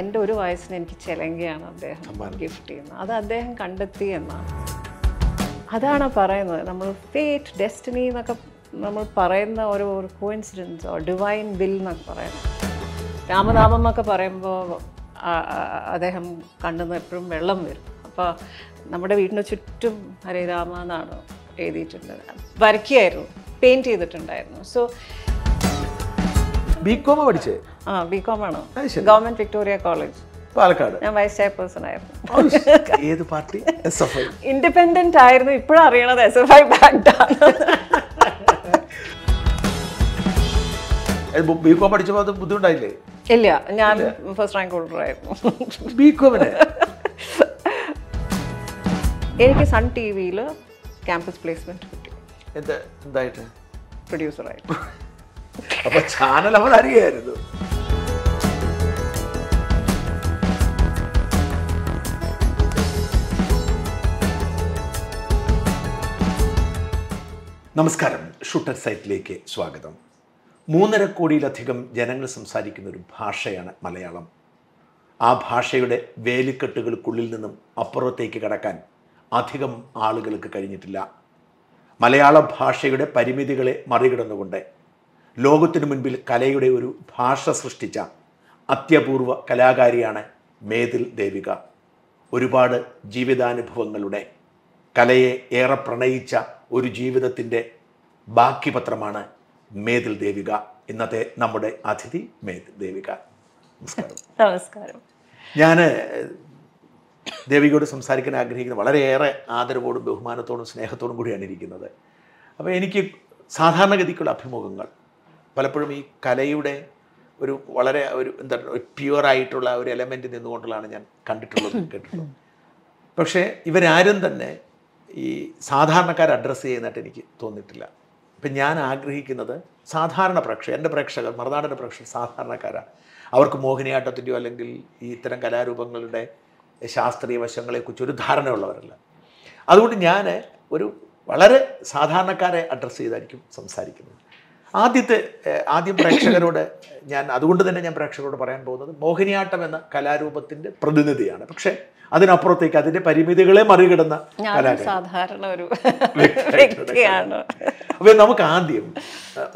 എൻ്റെ ഒരു വയസ്സിന് എനിക്ക് ചെലങ്കയാണ് അദ്ദേഹം ഗിഫ്റ്റ് ചെയ്യുന്നത് അത് അദ്ദേഹം കണ്ടെത്തി എന്നാണ് അതാണ് പറയുന്നത് നമ്മൾ ഫേറ്റ് ഡെസ്റ്റിനി എന്നൊക്കെ നമ്മൾ പറയുന്ന ഒരു ഒരു കോയിൻസിഡൻസോ ഡിവൈൻ ബിൽ എന്നൊക്കെ പറയുന്നത് രാമനാമം എന്നൊക്കെ പറയുമ്പോൾ അദ്ദേഹം കണ്ടുനിന്ന് എപ്പോഴും വെള്ളം വരും അപ്പോൾ നമ്മുടെ വീടിന് ചുറ്റും ഹരേ രാമ എന്നാണ് എഴുതിയിട്ടുണ്ട് വരയ്ക്കുകയായിരുന്നു പെയിൻറ്റ് ചെയ്തിട്ടുണ്ടായിരുന്നു സോ ബികോം പഠിച്ചേ ആ ബികോം ആണ് ഗവൺമെന്റ് വിക്ടോറിയ കോളേജ് പാലക്കാട് ഞാൻ വൈസ് ചെയർപേഴ്സൺ ആയിരുന്നു ഏത് party S F I independent ആയിരുന്നു ഇപ്പോഴും അറിയണത് S F I bank B Com പഠിച്ചപ്പോൾ അത് ബുദ്ധിമുട്ടായില്ലേ ഇല്ല ഞാൻ ഫസ്റ്റ് റാങ്ക് ഹോൾഡർ ആയിരുന്നു ബികോമിന് എനിക്ക് സൺ ടി വിയിൽ ക്യാമ്പസ് പ്ലേസ്മെന്റ് കിട്ടി എന്തായിട്ട് പ്രൊഡ്യൂസറായിട്ട് അപ്പൊ ചാനൽ അവൾ അറിയായിരുന്നു നമസ്കാരം ഷൂട്ടർ സൈറ്റിലേക്ക് സ്വാഗതം മൂന്നര കോടിയിലധികം ജനങ്ങൾ സംസാരിക്കുന്ന ഒരു ഭാഷയാണ് മലയാളം ആ ഭാഷയുടെ വേലിക്കെട്ടുകൾക്കുള്ളിൽ നിന്നും അപ്പുറത്തേക്ക് കടക്കാൻ അധികം ആളുകൾക്ക് കഴിഞ്ഞിട്ടില്ല മലയാള ഭാഷയുടെ പരിമിതികളെ മറികടന്നുകൊണ്ട് ലോകത്തിനു മുൻപിൽ കലയുടെ ഒരു ഭാഷ സൃഷ്ടിച്ച അത്യപൂർവ കലാകാരിയാണ് മേതിൽ ദേവിക ഒരുപാട് ജീവിതാനുഭവങ്ങളുടെ കലയെ ഏറെ പ്രണയിച്ച ഒരു ജീവിതത്തിൻ്റെ ബാക്കി പത്രമാണ് മേതിൽ ദേവിക ഇന്നത്തെ നമ്മുടെ അതിഥി മേതിൽ ദേവിക നമസ്കാരം ഞാൻ ദേവികയോട് സംസാരിക്കാൻ ആഗ്രഹിക്കുന്നത് വളരെയേറെ ആദരവോടും ബഹുമാനത്തോടും സ്നേഹത്തോടും കൂടിയാണ് ഇരിക്കുന്നത് അപ്പോൾ എനിക്ക് സാധാരണഗതിക്കുള്ള അഭിമുഖങ്ങൾ പലപ്പോഴും ഈ കലയുടെ ഒരു വളരെ ഒരു എന്താ ഒരു പ്യുവറായിട്ടുള്ള ഒരു എലമെൻറ്റ് നിന്നുകൊണ്ടുള്ളതാണ് ഞാൻ കണ്ടിട്ടുള്ളത് കേട്ടിട്ടുള്ളത് പക്ഷേ ഇവരാരും തന്നെ ഈ സാധാരണക്കാർ അഡ്രസ്സ് ചെയ്യുന്നതായിട്ട് എനിക്ക് തോന്നിയിട്ടില്ല ഇപ്പം ഞാൻ ആഗ്രഹിക്കുന്നത് സാധാരണ പ്രേക്ഷകർ എൻ്റെ പ്രേക്ഷകർ മറുനാടൻ്റെ പ്രേക്ഷകർ സാധാരണക്കാരാണ് അവർക്ക് മോഹിനിയാട്ടത്തിൻ്റെയോ അല്ലെങ്കിൽ ഈ ഇത്തരം കലാരൂപങ്ങളുടെ ശാസ്ത്രീയ വശങ്ങളെക്കുറിച്ച് ഒരു ധാരണയുള്ളവരല്ല അതുകൊണ്ട് ഞാൻ ഒരു വളരെ സാധാരണക്കാരെ അഡ്രസ്സ് ചെയ്തായിരിക്കും സംസാരിക്കുന്നത് ആദ്യത്തെ ആദ്യം പ്രേക്ഷകരോട് ഞാൻ അതുകൊണ്ട് തന്നെ ഞാൻ പ്രേക്ഷകരോട് പറയാൻ പോകുന്നത് മോഹിനിയാട്ടം എന്ന കലാരൂപത്തിന്റെ പ്രതിനിധിയാണ് പക്ഷേ അതിനപ്പുറത്തേക്ക് അതിന്റെ പരിമിതികളെ മറികടന്ന സാധാരണ ഒരു വ്യക്തിയാണ് അപ്പോൾ നമുക്ക് ആദ്യം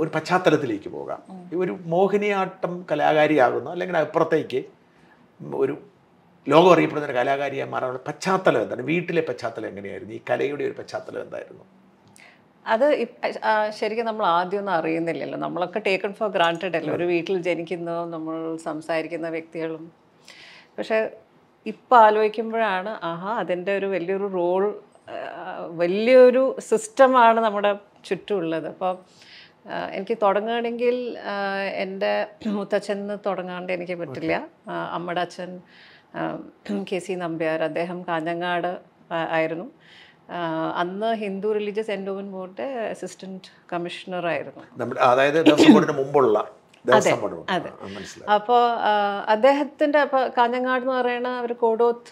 ഒരു പശ്ചാത്തലത്തിലേക്ക് പോകാം ഒരു മോഹിനിയാട്ടം കലാകാരിയാകുന്ന അല്ലെങ്കിൽ അപ്പുറത്തേക്ക് ഒരു ലോകം അറിയപ്പെടുന്ന ഒരു കലാകാരിയായി മാറാനുള്ള പശ്ചാത്തലം എന്താണ് വീട്ടിലെ പശ്ചാത്തലം എങ്ങനെയായിരുന്നു ഈ കലയുടെ ഒരു പശ്ചാത്തലം എന്തായിരുന്നു അത് ശരിക്കും നമ്മൾ ആദ്യമൊന്നും അറിയുന്നില്ലല്ലോ നമ്മളൊക്കെ ടേക്കൺ ഫോർ ഗ്രാൻറ്റഡ് അല്ലേ ഒരു വീട്ടിൽ ജനിക്കുന്നതും നമ്മൾ സംസാരിക്കുന്ന വ്യക്തികളും പക്ഷെ ഇപ്പം ആലോചിക്കുമ്പോഴാണ് ആഹാ അതിൻ്റെ ഒരു വലിയൊരു റോൾ വലിയൊരു സിസ്റ്റമാണ് നമ്മുടെ ചുറ്റുമുള്ളത് അപ്പോൾ എനിക്ക് തുടങ്ങുകയാണെങ്കിൽ എൻ്റെ മുത്തച്ഛന് തുടങ്ങാണ്ട് എനിക്ക് പറ്റില്ല അമ്മടച്ഛൻ കെ സി നമ്പ്യാർ അദ്ദേഹം കാഞ്ഞങ്ങാട് ആയിരുന്നു അന്ന് Hindu religious endowment board assistant commissioner ആയിരുന്നു അതായത് മുമ്പുള്ള അപ്പോ അദ്ദേഹത്തിന്റെ അപ്പോൾ കാഞ്ഞങ്ങാട് എന്ന് പറയുന്ന ഒരു കോടോത്ത്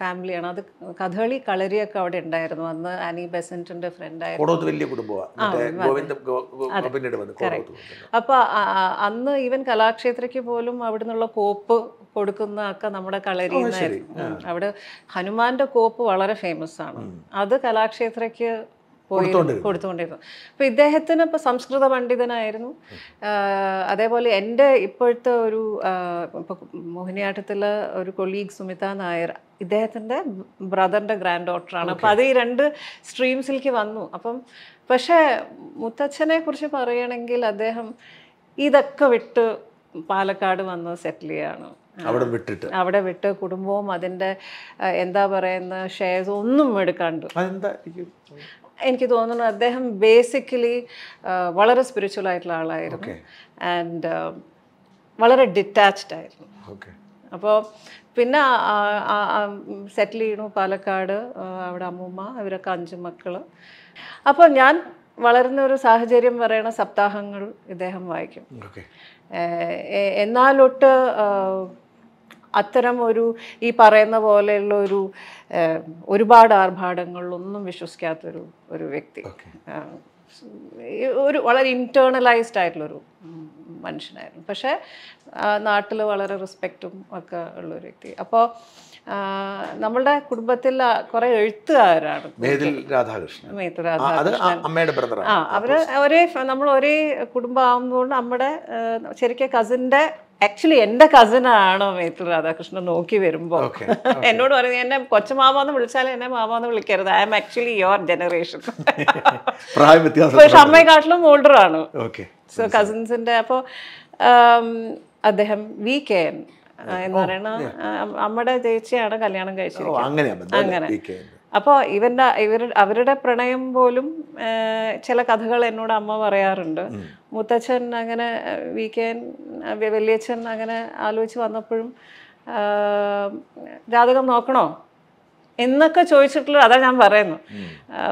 ഫാമിലിയാണ് അത് കഥകളി കളരിയൊക്കെ അവിടെ ഉണ്ടായിരുന്നു അന്ന് ആനി ബെസൻറ്റിൻ്റെ ഫ്രണ്ടായിരുന്നു വലിയ കുടുംബമാണ് അപ്പോൾ അന്ന് ഈവൻ കലാക്ഷേത്രയ്ക്ക് പോലും അവിടെ നിന്നുള്ള കോപ്പ് കൊടുക്കുന്ന ഒക്കെ നമ്മുടെ കളരിയിൽ അവിടെ ഹനുമാന്റെ കോപ്പ് വളരെ ഫേമസ് ആണ് അത് കലാക്ഷേത്രയ്ക്ക് കൊടുത്തുകൊണ്ടിരുന്നു അപ്പൊ ഇദ്ദേഹത്തിന് ഇപ്പൊ സംസ്കൃത പണ്ഡിതനായിരുന്നു അതേപോലെ എൻ്റെ ഇപ്പോഴത്തെ ഒരു മോഹിനിയാട്ടത്തില് ഒരു കൊളീഗ് സുമിത നായർ ഇദ്ദേഹത്തിന്റെ ബ്രദറിൻ്റെ ഗ്രാൻഡ് ഡോട്ടറാണ് അപ്പൊ അത് ഈ രണ്ട് സ്ട്രീംസിലേക്ക് വന്നു അപ്പം പക്ഷേ മുത്തച്ഛനെ കുറിച്ച് പറയണെങ്കിൽ അദ്ദേഹം ഇതൊക്കെ വിട്ട് പാലക്കാട് വന്ന് സെറ്റിൽ ചെയ്യാണ് അവിടെ വിട്ടിട്ട് അവിടെ വിട്ട് കുടുംബവും അതിൻ്റെ എന്താ പറയുന്ന ഷെയർസ് ഒന്നും എടുക്കാണ്ട് എനിക്ക് തോന്നുന്നു അദ്ദേഹം ബേസിക്കലി വളരെ സ്പിരിച്വൽ ആയിട്ടുള്ള ആളായിരുന്നു ആൻഡ് വളരെ ഡിറ്റാച്ച്ഡ് ആയിരുന്നു അപ്പോൾ പിന്നെ സെറ്റിൽ ചെയ്യണു പാലക്കാട് അവിടെ അമ്മൂമ്മ അവരൊക്കെ അഞ്ച് മക്കൾ അപ്പോൾ ഞാൻ വളരുന്ന ഒരു സാഹചര്യം പറയണ സപ്താഹങ്ങൾ ഇദ്ദേഹം വായിക്കും എന്നാലൊട്ട് അത്തരം ഒരു ഈ പറയുന്ന പോലെയുള്ള ഒരു ഒരുപാട് ആർഭാടങ്ങളിലൊന്നും വിശ്വസിക്കാത്തൊരു ഒരു വ്യക്തി ഒരു വളരെ ഇൻറ്റേർണലൈസ്ഡ് ആയിട്ടുള്ളൊരു മനുഷ്യനായിരുന്നു പക്ഷേ നാട്ടിൽ വളരെ റെസ്പെക്റ്റും ഒക്കെ ഉള്ളൊരു വ്യക്തി അപ്പോൾ നമ്മളുടെ കുടുംബത്തിൽ കുറെ എഴുത്തുകാരാണ് രാധാകൃഷ്ണൻ രാധാകൃഷ്ണൻ ആ അവര് ഒരേ നമ്മൾ ഒരേ കുടുംബം ആവുന്നതുകൊണ്ട് നമ്മുടെ ശരിക്കും കസിൻ്റെ ആക്ച്വലി എൻ്റെ കസിനാണ് മേത്തിൽ രാധാകൃഷ്ണൻ നോക്കി വരുമ്പോൾ എന്നോട് പറയുന്നത് എന്നെ കൊച്ചമാമെന്ന് വിളിച്ചാൽ എന്നെ മാമാന്ന് വിളിക്കരുത് I am actually your generation പക്ഷെ അമ്മയെക്കാട്ടിലും ഓൾഡറാണ് സോ കസിൻസിൻ്റെ അപ്പോൾ അദ്ദേഹം വി കെ എൻ എന്ന് പറയുന്ന oh, അമ്മയുടെ ചേച്ചിയാണ് കല്യാണം കഴിച്ചത് oh, അങ്ങനെ അപ്പോൾ ഇവൻ്റെ ഇവർ അവരുടെ പ്രണയം പോലും ചില കഥകൾ എന്നോട് അമ്മ പറയാറുണ്ട് മുത്തച്ഛൻ അങ്ങനെ വി കെ വലിയച്ഛൻ അങ്ങനെ ആലോചിച്ച് വന്നപ്പോഴും ജാതകം നോക്കണോ എന്നൊക്കെ ചോദിച്ചിട്ടുള്ള അതാ ഞാൻ പറയുന്നു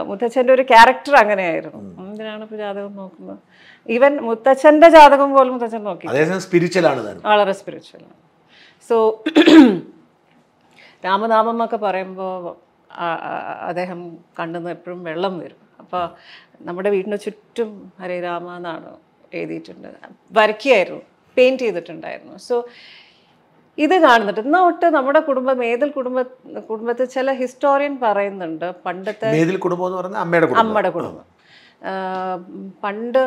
മുത്തച്ഛൻ്റെ ഒരു ക്യാരക്ടർ അങ്ങനെയായിരുന്നു എന്തിനാണ് ഇപ്പോൾ ജാതകം നോക്കുന്നത് ഈവൻ മുത്തച്ഛൻ്റെ ജാതകം പോലും മുത്തച്ഛൻ നോക്കി വളരെ സ്പിരിച്വലാണ് സോ രാമനാമം എന്നൊക്കെ പറയുമ്പോൾ അദ്ദേഹം കണ്ടുന്ന എപ്പോഴും വെള്ളം വരും അപ്പോൾ നമ്മുടെ വീടിന് ചുറ്റും ഹരേ രാമ എന്നാണ് എഴുതിയിട്ടുണ്ട് വരയ്ക്കുകയായിരുന്നു പെയിൻറ്റ് ചെയ്തിട്ടുണ്ടായിരുന്നു സോ ഇത് കാണുന്നുണ്ട് എന്നാ തൊട്ട് നമ്മുടെ കുടുംബം ഏതിൽ കുടുംബ കുടുംബത്തിൽ ചില ഹിസ്റ്റോറിയൻ പറയുന്നുണ്ട് പണ്ടത്തെ കുടുംബം എന്ന് അമ്മയുടെ അമ്മയുടെ കുടുംബം പണ്ട്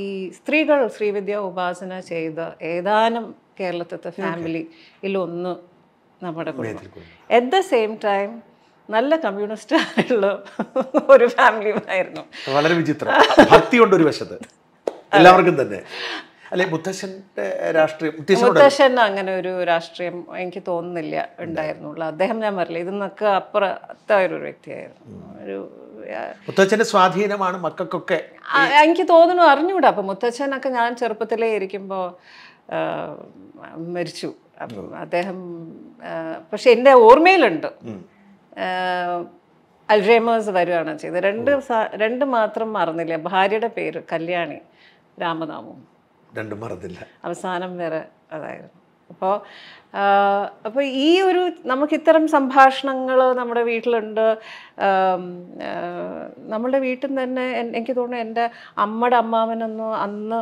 ഈ സ്ത്രീകൾ ശ്രീവിദ്യ ഉപാസന ചെയ്ത ഏതാനും കേരളത്തിലത്തെ ഫാമിലിയിൽ ഒന്ന് നമ്മുടെ കുടുംബം അറ്റ് ദ സെയിം ടൈം നല്ല കമ്മ്യൂണിസ്റ്റ് ആയിട്ടുള്ള ഒരു ഫാമിലിയുമായിരുന്നു വളരെ വിചിത്രം ഭക്തിയുണ്ട് ഒരു വശത്ത് എല്ലാവർക്കും തന്നെ അല്ലെ മുത്തശ്ശന്റെ രാഷ്ട്രീയം മുത്തശ്ശൻ അങ്ങനെ ഒരു രാഷ്ട്രീയം എനിക്ക് തോന്നുന്നില്ല ഉണ്ടായിരുന്നുള്ളൂ അദ്ദേഹം ഞാൻ പറയില്ല ഇതിന്നൊക്കെ അപ്പുറത്തെ ഒരു വ്യക്തിയായിരുന്നു ഒരു മുത്തച്ഛന്റെ സ്വാധീനമാണ് മക്കൾക്കൊക്കെ എനിക്ക് തോന്നുന്നു അറിഞ്ഞുകൂടാ അപ്പൊ മുത്തച്ഛനൊക്കെ ഞാൻ ചെറുപ്പത്തിലേ ഇരിക്കുമ്പോൾ മരിച്ചു അദ്ദേഹം പക്ഷെ എൻ്റെ ഓർമ്മയിലുണ്ട് അൽഷേമേഴ്സ് വരുവാണ് ചെയ്തത് രണ്ട് രണ്ട് മാത്രം മറന്നില്ല ഭാര്യയുടെ പേര് കല്യാണി രാമനാമവും രണ്ടും മറന്നില്ല അവസാനം വരെ അതായിരുന്നു അപ്പോൾ അപ്പോൾ ഈ ഒരു നമുക്ക് ഇത്തരം സംഭാഷണങ്ങൾ നമ്മുടെ വീട്ടിലുണ്ട് നമ്മളുടെ വീട്ടിൽ നിന്ന് തന്നെ എനിക്ക് തോന്നുന്നു എൻ്റെ അമ്മയുടെ അമ്മാവനൊന്നും അന്ന്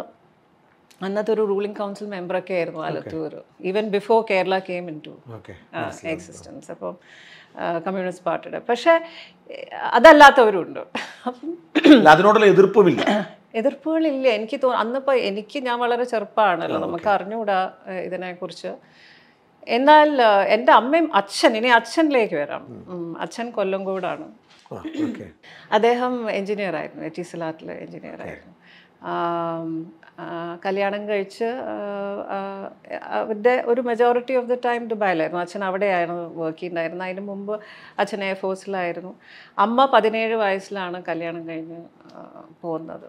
അന്നത്തെ ഒരു റൂളിംഗ് കൗൺസിൽ മെമ്പറൊക്കെ ആയിരുന്നു Alathur even before Kerala came into ടു എക്സിസ്റ്റൻസ് അപ്പം കമ്മ്യൂണിസ്റ്റ് പാർട്ടിയുടെ പക്ഷേ അതല്ലാത്തവരുണ്ട് അപ്പം അതിനോടുള്ള എതിർപ്പുമില്ല എതിർപ്പുകളില്ല എനിക്ക് തോന്നുന്നു അന്നിപ്പോൾ എനിക്ക് ഞാൻ വളരെ ചെറുപ്പമാണല്ലോ നമുക്ക് അറിഞ്ഞുകൂടാ ഇതിനെക്കുറിച്ച് എന്നാൽ എൻ്റെ അമ്മയും അച്ഛൻ ഇനി അച്ഛനിലേക്ക് വരാം അച്ഛൻ കൊല്ലംകോടാണ് അദ്ദേഹം എഞ്ചിനീയർ ആയിരുന്നു എറ്റിസിലാറ്റിലെ എഞ്ചിനീയർ ആയിരുന്നു കല്യാണം കഴിച്ച് അവരുടെ ഒരു മെജോറിറ്റി ഓഫ് ദി ടൈം ദുബായിലായിരുന്നു അച്ഛൻ അവിടെയായിരുന്നു വർക്ക് ചെയ്യുന്നുണ്ടായിരുന്നത് അതിന് മുമ്പ് അച്ഛൻ എയർഫോഴ്സിലായിരുന്നു അമ്മ പതിനേഴ് വയസ്സിലാണ് കല്യാണം കഴിഞ്ഞ് പോകുന്നത്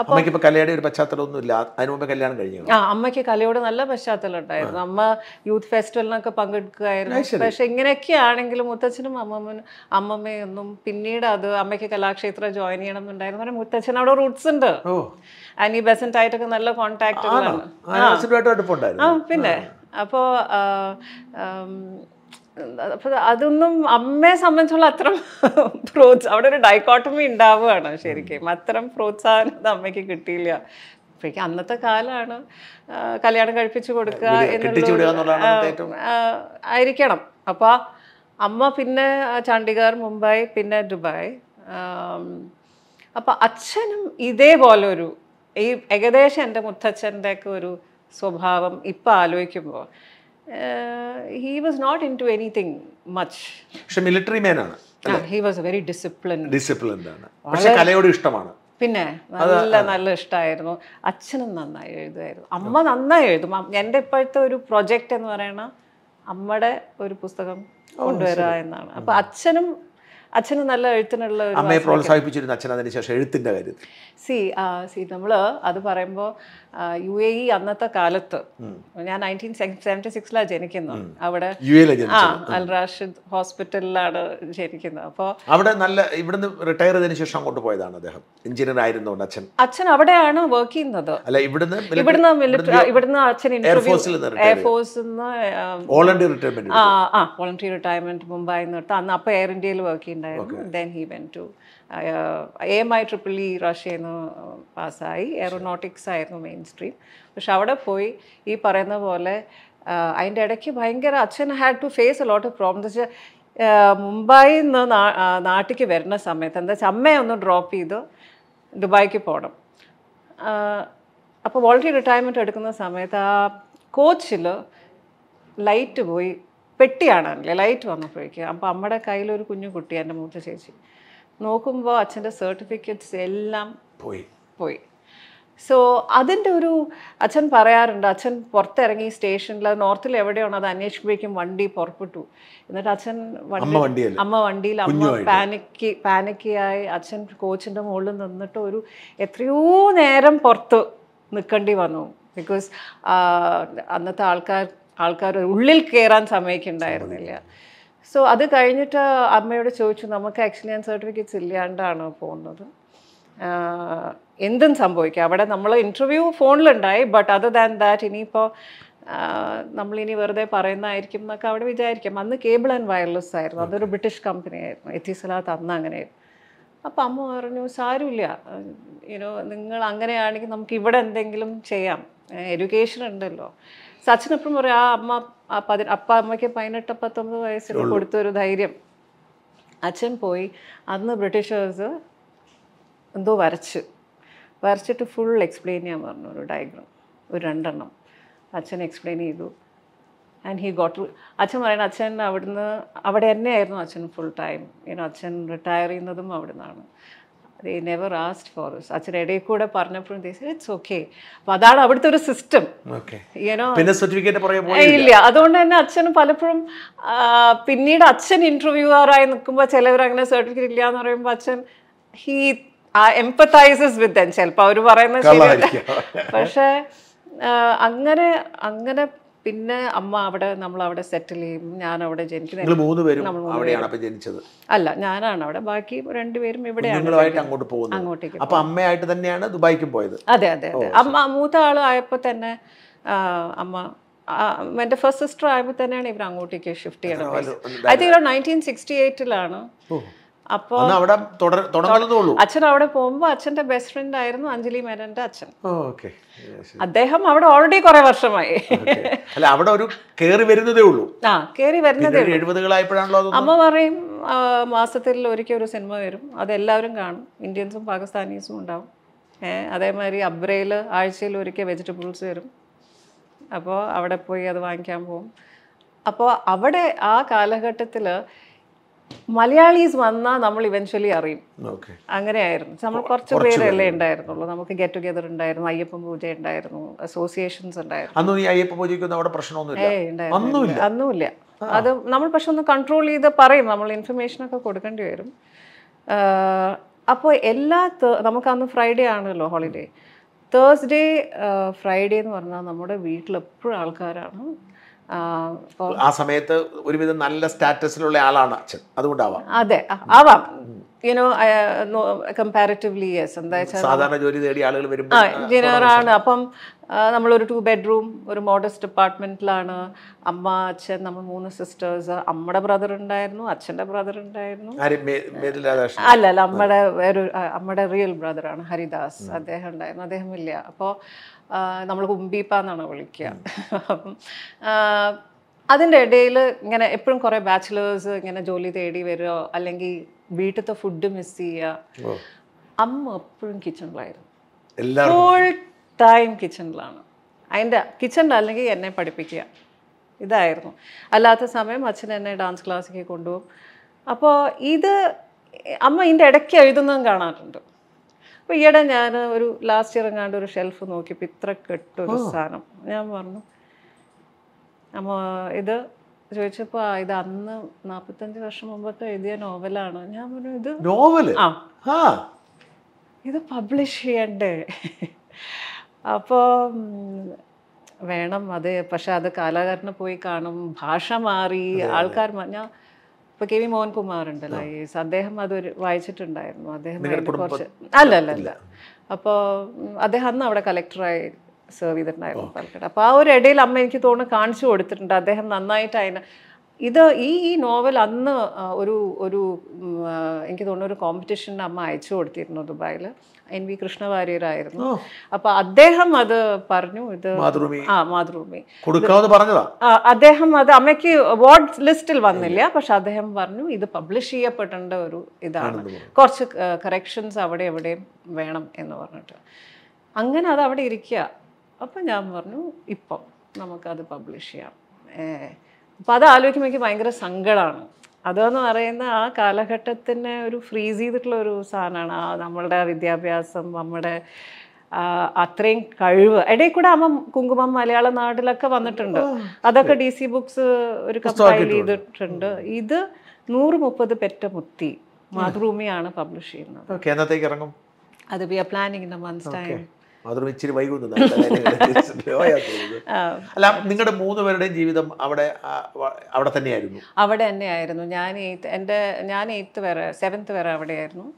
അമ്മയ്ക്ക് കലയുടെ ഒരു പശ്ചാത്തലമൊന്നും ഇല്ല അതിനു മുമ്പ് കല്യാണം കഴിഞ്ഞു ആ അമ്മയ്ക്ക് കലയോട് നല്ല പശ്ചാത്തലം ഉണ്ടായിരുന്നു അമ്മ യൂത്ത് ഫെസ്റ്റിവലിനൊക്കെ പങ്കെടുക്കുകയായിരുന്നു പക്ഷെ ഇങ്ങനെയൊക്കെ ആണെങ്കിലും മുത്തച്ഛനും അമ്മമ്മ അമ്മമ്മയൊന്നും പിന്നീട് അത് അമ്മയ്ക്ക് കലാക്ഷേത്രം ജോയിൻ ചെയ്യണം എന്നുണ്ടായിരുന്നു പറഞ്ഞാൽ മുത്തച്ഛൻ അവിടെ റൂട്ട്സ് ഉണ്ട് അനി ബസന്റ് ആയിട്ടൊക്കെ നല്ല ആ പിന്നെ അപ്പോ അപ്പോൾ അതൊന്നും അമ്മയെ സംബന്ധിച്ചുള്ള അത്ര പ്രോത്സ അവിടെ ഒരു ഡൈക്കോട്ടമി ഉണ്ടാവുകയാണ് ശരിക്കും അത്തരം പ്രോത്സാഹനം അത് അമ്മയ്ക്ക് കിട്ടിയില്ല അപ്പോഴേക്കും അന്നത്തെ കാലമാണ് കല്യാണം കഴിപ്പിച്ചു കൊടുക്കുക ആയിരിക്കണം അപ്പോൾ അമ്മ പിന്നെ ചണ്ഡീഗർ മുംബൈ പിന്നെ ദുബായ് അപ്പോൾ അച്ഛനും ഇതേപോലെ ഒരു ഈ ഏകദേശം എൻ്റെ മുത്തച്ഛൻ്റെ ഒക്കെ ഒരു സ്വഭാവം ഇപ്പൊ ആലോചിക്കുമ്പോൾ he was not into anything much പക്ഷെ മിലിറ്ററി മാൻ ആണ് he was very discipline discipline ആണ് പക്ഷെ കലയോട് ഇഷ്ടമാണ് പിന്നെ നല്ല നല്ല ഇഷ്ടമായിരുന്നു അച്ഛനും നന്നായി എഴുതുമായിരുന്നു അമ്മ നന്നായി എഴുതും എൻ്റെ ഇപ്പോഴത്തെ ഒരു പ്രൊജക്റ്റ് എന്ന് പറയണ അമ്മയുടെ ഒരു പുസ്തകം കൊണ്ടുവരിക എന്നാണ് അപ്പം അച്ഛനും അച്ഛനും നല്ല എഴുത്തിനുള്ള അമ്മയെ പ്രോത്സാഹിപ്പിച്ചിരുന്നു അച്ഛൻ അതിനുശേഷം എഴുത്തിൻ്റെ കാര്യത്തിൽ സി സി നമ്മൾ അത് പറയുമ്പോൾ യു എ ഇ e അന്നത്തെ കാലത്ത് ഞാൻ നയൻറ്റീൻ സെവൻറ്റി സിക്സിലാണ് ജനിക്കുന്നത് അവിടെ ആ അൽ റാഷിദ് ഹോസ്പിറ്റലിലാണ് ജനിക്കുന്നത് അപ്പോൾ അവിടെ നല്ല ഇവിടുന്ന് റിട്ടയർ ചെയ്തതിനു ശേഷം അങ്ങോട്ട് പോയതാണ് അദ്ദേഹം എഞ്ചിനീയർ ആയിരുന്നു അച്ഛൻ അച്ഛൻ അവിടെയാണ് വർക്ക് ചെയ്യുന്നത് അല്ല ഇവിടുന്ന് ഇവിടുന്ന് ഇവിടുന്ന് അച്ഛൻ എയർഫോഴ്സിൽ എയർഫോഴ്സിൽ നിന്ന് വോളണ്ടിയർ റിട്ടയർമെന്റ് ആ ആ റിട്ടയർമെന്റ് മുംബൈ എന്ന് എടുത്ത് അന്ന് അപ്പോൾ എയർ ഇന്ത്യയിൽ വർക്ക് ചെയ്യുന്നുണ്ടായിരുന്നു then he went to A M I triple E റഷ്യയിൽ പാസ്സായി എയറോനോട്ടിക്സ് ആയിരുന്നു മെയിൻ മെയിൻ സ്ട്രീം പക്ഷെ അവിടെ പോയി ഈ പറയുന്ന പോലെ അതിൻ്റെ ഇടയ്ക്ക് ഭയങ്കര അച്ഛൻ had to face a lot of problem എന്ന് വെച്ചാൽ മുംബൈയിൽ നിന്ന് നാട്ടിലേക്ക് വരുന്ന സമയത്ത് എന്താ വെച്ചാൽ അമ്മയെ ഒന്ന് ഡ്രോപ്പ് ചെയ്ത് ദുബായിക്ക് പോകണം അപ്പോൾ വോളണ്ടിയർ റിട്ടയർമെൻറ്റ് എടുക്കുന്ന സമയത്ത് ആ കോച്ചിൽ ലൈറ്റ് പോയി പെട്ടിയാണല്ലേ ലൈറ്റ് വന്നപ്പോഴേക്കും അപ്പോൾ അമ്മയുടെ കയ്യിലൊരു കുഞ്ഞു കുട്ടി എൻ്റെ മൂത്ത ചേച്ചി നോക്കുമ്പോൾ അച്ഛൻ്റെ സർട്ടിഫിക്കറ്റ്സ് എല്ലാം പോയി പോയി സോ അതിൻ്റെ ഒരു അച്ഛൻ പറയാറുണ്ട് അച്ഛൻ പുറത്തിറങ്ങി സ്റ്റേഷനിൽ നോർത്തിൽ എവിടെയാണോ അത് അന്വേഷിക്കുമ്പോഴേക്കും വണ്ടി പുറപ്പെട്ടു എന്നിട്ട് അച്ഛൻ വണ്ടി അമ്മ വണ്ടിയിൽ അമ്മ പാനിക്ക് പാനിക്കായി അച്ഛൻ കോച്ചിൻ്റെ മുകളിൽ നിന്നിട്ട് ഒരു എത്രയോ നേരം പുറത്ത് നിൽക്കേണ്ടി വന്നു ബിക്കോസ് അന്നത്തെ ആൾക്കാർ ആൾക്കാർ ഉള്ളിൽ കയറാൻ സമയക്കുണ്ടായിരുന്നില്ല സോ അത് കഴിഞ്ഞിട്ട് അമ്മയോട് ചോദിച്ചു നമുക്ക് ആക്ച്വലി ഞാൻ സർട്ടിഫിക്കറ്റ്സ് ഇല്ലാണ്ടാണ് പോകുന്നത് എന്തും സംഭവിക്കാം അവിടെ നമ്മൾ ഇൻ്റർവ്യൂ ഫോണിലുണ്ടായി ബട്ട് അതർ ദാൻ ദാറ്റ് ഇനിയിപ്പോൾ നമ്മളിനി വെറുതെ പറയുന്നതായിരിക്കും എന്നൊക്കെ അവിടെ വിചാരിക്കാം അന്ന് കേബിൾ ആൻഡ് വയർലെസ് ആയിരുന്നു അതൊരു ബ്രിട്ടീഷ് കമ്പനി ആയിരുന്നു എത്തിസലാത്ത് അന്ന് അങ്ങനെയായിരുന്നു അപ്പം അമ്മ പറഞ്ഞു സാരമില്ല യുനോ നിങ്ങൾ അങ്ങനെയാണെങ്കിൽ നമുക്ക് ഇവിടെ എന്തെങ്കിലും ചെയ്യാം എഡ്യൂക്കേഷൻ ഉണ്ടല്ലോ സച്ചിൻ എപ്പോഴും പറയും ആ അമ്മ ആ പതി അപ്പ അമ്മയ്ക്ക് പതിനെട്ട് പത്തൊമ്പത് വയസ്സിൽ കൊടുത്തൊരു ധൈര്യം അച്ഛൻ പോയി അന്ന് ബ്രിട്ടീഷേഴ്സ് എന്തോ വരച്ച് വരച്ചിട്ട് ഫുൾ എക്സ്പ്ലെയിൻ ചെയ്യാൻ പറഞ്ഞു ഒരു ഡയഗ്രാം ഒരു രണ്ടെണ്ണം അച്ഛൻ എക്സ്പ്ലെയിൻ ചെയ്തു ആൻഡ് ഹി ഗോട്ട് അച്ഛൻ പറയുന്നത് അച്ഛൻ അവിടുന്ന് അവിടെ തന്നെയായിരുന്നു അച്ഛൻ ഫുൾ ടൈം ഇനി അച്ഛൻ റിട്ടയർ ചെയ്യുന്നതും അവിടെ നിന്നാണ് they never asked for us അച്ഛൻ ഇടയിൽ കൂടെ പറഞ്ഞപ്പോഴും ഇറ്റ്സ് ഓക്കെ അപ്പോൾ അതാണ് അവിടുത്തെ ഒരു സിസ്റ്റം പിന്നെ സർട്ടിഫിക്കറ്റ് ഇല്ല അതുകൊണ്ട് തന്നെ അച്ഛൻ പലപ്പോഴും പിന്നീട് അച്ഛൻ ആറായി നിൽക്കുമ്പോൾ ചിലവർ അങ്ങനെ സർട്ടിഫിക്കറ്റ് ഇല്ല എന്ന് പറയുമ്പോൾ അച്ഛൻ ഹീ എംപത്തൈസസ് വിത്ത് ദം ചിലപ്പോൾ അവർ പറയുന്ന പക്ഷേ അങ്ങനെ അങ്ങനെ പിന്നെ അമ്മ അവിടെ നമ്മൾ അവിടെ സെറ്റിൽ ചെയ്യും ഞാൻ അവിടെ ജനിക്കുന്നത് അല്ല ഞാനാണ് അവിടെ ബാക്കി രണ്ടുപേരും ഇവിടെയാണ് അങ്ങോട്ട് അങ്ങോട്ടേക്ക് അപ്പൊ അമ്മയായിട്ട് തന്നെയാണ് ദുബായിക്കും പോയത് അതെ അതെ അമ്മ മൂത്ത ആള് ആയപ്പോൾ തന്നെ അമ്മ എന്റെ ഫസ്റ്റ് സിസ്റ്റർ ആയപ്പോ തന്നെയാണ് ഇവർ അങ്ങോട്ടേക്ക് ഷിഫ്റ്റ് ചെയ്യണത് ഐ തിങ്ക് നയൻറ്റീൻ സിക്സ്റ്റി എയ്റ്റിലാണ് അപ്പോൾ അവിടെ അച്ഛൻ അവിടെ പോകുമ്പോ അച്ഛന്റെ ബെസ്റ്റ് ഫ്രണ്ട് ആയിരുന്നു അഞ്ജലി മേനന്റെ അച്ഛൻ അദ്ദേഹം അവിടെ ഓൾറെഡി കൊറേ വർഷമായി അല്ല അവിടെ ഒരു കേറി വരുന്നതേ ഉള്ളൂ ആ കേറി വരുന്നതേ എഴുപതുകളായപ്പോഴാണല്ലോ അമ്മ പറയും മാസത്തിൽ ഒരിക്കൽ ഒരു സിനിമ വരും അതെല്ലാവരും കാണും ഇന്ത്യൻസും പാകിസ്ഥാനീസും ഉണ്ടാവും ഏഹ് അതേമാതിരി അബ്രയിൽ ആഴ്ചയിൽ ഒരിക്കൽ വെജിറ്റബിൾസ് വരും അപ്പോൾ അവിടെ പോയി അത് വാങ്ങിക്കാൻ പോകും അപ്പോൾ അവിടെ ആ കാലഘട്ടത്തിൽ മലയാളീസ് വന്നാൽ നമ്മൾ ഇവൻച്വലി അറിയും അങ്ങനെയായിരുന്നു നമ്മൾ കുറച്ച് പേരല്ലേ ഉണ്ടായിരുന്നുള്ളൂ നമുക്ക് ഗെറ്റ് ടുഗെദർ ഉണ്ടായിരുന്നു അയ്യപ്പൻ പൂജ ഉണ്ടായിരുന്നു അസോസിയേഷൻസ് ഉണ്ടായിരുന്നു അന്നുമില്ല അത് നമ്മൾ പക്ഷെ ഒന്ന് കൺട്രോൾ ചെയ്ത് പറയും നമ്മൾ ഇൻഫർമേഷൻ ഒക്കെ കൊടുക്കേണ്ടി വരും അപ്പോൾ എല്ലാ നമുക്ക് അന്ന് ഫ്രൈഡേ ആണല്ലോ ഹോളിഡേ തേഴ്സ്ഡേ ഫ്രൈഡേ എന്ന് പറഞ്ഞാൽ നമ്മുടെ വീട്ടിൽ എപ്പോഴും ആൾക്കാരാണ് ആ സമയത്ത് ഒരുവിധം നല്ല സ്റ്റാറ്റസിലുള്ള ആളാണ് അച്ഛൻ അതുകൊണ്ടാവാം അതെ ആവാം യുനോ കമ്പാരിറ്റീവ്ലി യെസ് എന്താ സാധാരണ ജോലി തേടി ആളുകൾ വരുമ്പോൾ ആണ് അപ്പം നമ്മളൊരു ടു ബെഡ്റൂം ഒരു മോഡസ്റ്റ് ഡിപ്പാർട്ട്മെന്റിലാണ് അമ്മ അച്ഛൻ നമ്മൾ മൂന്ന് സിസ്റ്റേഴ്സ് അമ്മയുടെ ബ്രദർ ഉണ്ടായിരുന്നു അച്ഛൻ്റെ ബ്രദർ ഉണ്ടായിരുന്നു അല്ല അല്ല അമ്മയുടെ വേറൊരു അമ്മയുടെ റിയൽ ബ്രദറാണ് ഹരിദാസ് അദ്ദേഹം ഉണ്ടായിരുന്നു അദ്ദേഹം ഇല്ല അപ്പോൾ നമ്മൾ കുമ്പീപ്പ എന്നാണ് വിളിക്കുക അപ്പം അതിൻ്റെ ഇടയിൽ ഇങ്ങനെ എപ്പോഴും കുറേ ബാച്ചിലേഴ്സ് ഇങ്ങനെ ജോലി തേടി വരിക അല്ലെങ്കിൽ വീട്ടിലത്തെ ഫുഡ് മിസ് ചെയ്യുക അമ്മ എപ്പോഴും കിച്ചണിലായിരുന്നു ഫുൾ ടൈം കിച്ചണിലാണ് അതിൻ്റെ കിച്ചണിൽ അല്ലെങ്കിൽ എന്നെ പഠിപ്പിക്കുക ഇതായിരുന്നു അല്ലാത്ത സമയം അച്ഛൻ എന്നെ ഡാൻസ് ക്ലാസ്സിലേക്ക് കൊണ്ടുപോകും അപ്പോൾ ഇത് അമ്മ ഇതിൻ്റെ ഇടയ്ക്ക് എഴുതുന്നതും കാണാറുണ്ട് അപ്പൊ ഈയിടെ ഞാൻ ഒരു ലാസ്റ്റ് ഇയർ എങ്ങാണ്ട് ഒരു ഷെൽഫ് നോക്കിയപ്പോ ഇത്ര കെട്ടൊരു സാധനം ഞാൻ പറഞ്ഞു അമ്മ ഇത് ചോദിച്ചപ്പോ ഇത് അന്ന് നാൽപ്പത്തഞ്ച് വർഷം മുമ്പൊക്കെ എഴുതിയ നോവലാണ് ഞാൻ പറഞ്ഞു ഇത് നോവൽ ആ ഇത് പബ്ലിഷ് ചെയ്യണ്ടേ അപ്പോൾ വേണം അത് പക്ഷെ അത് കാലാകാരനെ പോയി കാണും ഭാഷ മാറി ആൾക്കാർ ഞാൻ ഇപ്പൊ കെ വി മോഹൻകുമാർ ഉണ്ടല്ലോ ഐ അദ്ദേഹം അത് വായിച്ചിട്ടുണ്ടായിരുന്നു അദ്ദേഹം കുറച്ച് അല്ല അല്ല അല്ല അപ്പോൾ അദ്ദേഹം അന്ന് അവിടെ കളക്ടറായി സെർവ് ചെയ്തിട്ടുണ്ടായിരുന്നു പാലക്കാട് അപ്പോൾ ആ ഒരു ഇടയിൽ അമ്മ എനിക്ക് തോന്നുന്നു കാണിച്ചു കൊടുത്തിട്ടുണ്ട് അദ്ദേഹം നന്നായിട്ട് അതിന് ഇത് ഈ ഈ നോവൽ അന്ന് ഒരു ഒരു എനിക്ക് തോന്നുന്നു ഒരു കോമ്പറ്റീഷന് അമ്മ അയച്ചു കൊടുത്തിരുന്നു ദുബായിൽ എൻ വി കൃഷ്ണവാര്യരായിരുന്നു അപ്പൊ അദ്ദേഹം അത് പറഞ്ഞു ഇത് ആ മാതൃഭൂമി പറഞ്ഞതാ അദ്ദേഹം അത് അമ്മയ്ക്ക് അവാർഡ് ലിസ്റ്റിൽ വന്നില്ല പക്ഷെ അദ്ദേഹം പറഞ്ഞു ഇത് പബ്ലിഷ് ചെയ്യപ്പെടേണ്ട ഒരു ഇതാണ് കുറച്ച് കറക്ഷൻസ് അവിടെ എവിടെയും വേണം എന്ന് പറഞ്ഞിട്ട് അങ്ങനെ അത് അവിടെ ഇരിക്കുക അപ്പൊ ഞാൻ പറഞ്ഞു ഇപ്പം നമുക്കത് പബ്ലിഷ് ചെയ്യാം അപ്പൊ അത് ആലോചിക്കുമ്പോൾ എനിക്ക് ഭയങ്കര സങ്കടമാണ് അതെന്ന് പറയുന്ന ആ കാലഘട്ടത്തിനെ ഒരു ഫ്രീസ് ചെയ്തിട്ടുള്ള ഒരു സാധനമാണ് ആ നമ്മളുടെ വിദ്യാഭ്യാസം നമ്മുടെ അത്രയും കഴിവ് ഇടയിൽ കൂടെ അമ്മ കുങ്കുമം മലയാള നാട്ടിലൊക്കെ വന്നിട്ടുണ്ട് അതൊക്കെ ഡി സി ബുക്സ് ഒരു കമ്പൈൽ ചെയ്തിട്ടുണ്ട് ഇത് നൂറ് മുപ്പത് പെറ്റ മുത്തി മാതൃഭൂമിയാണ് പബ്ലിഷ് ചെയ്യുന്നത് അത് we are planning in a months time മാത്രം ഇച്ചിരി വൈകുന്നു അല്ല നിങ്ങളുടെ മൂന്ന് പേരുടെയും ജീവിതം അവിടെ അവിടെ തന്നെയായിരുന്നു അവിടെ തന്നെയായിരുന്നു ഞാൻ എയ്ത്ത് എൻ്റെ ഞാൻ എയ്ത്ത് വരെ സെവൻത്ത് വരെ അവിടെയായിരുന്നു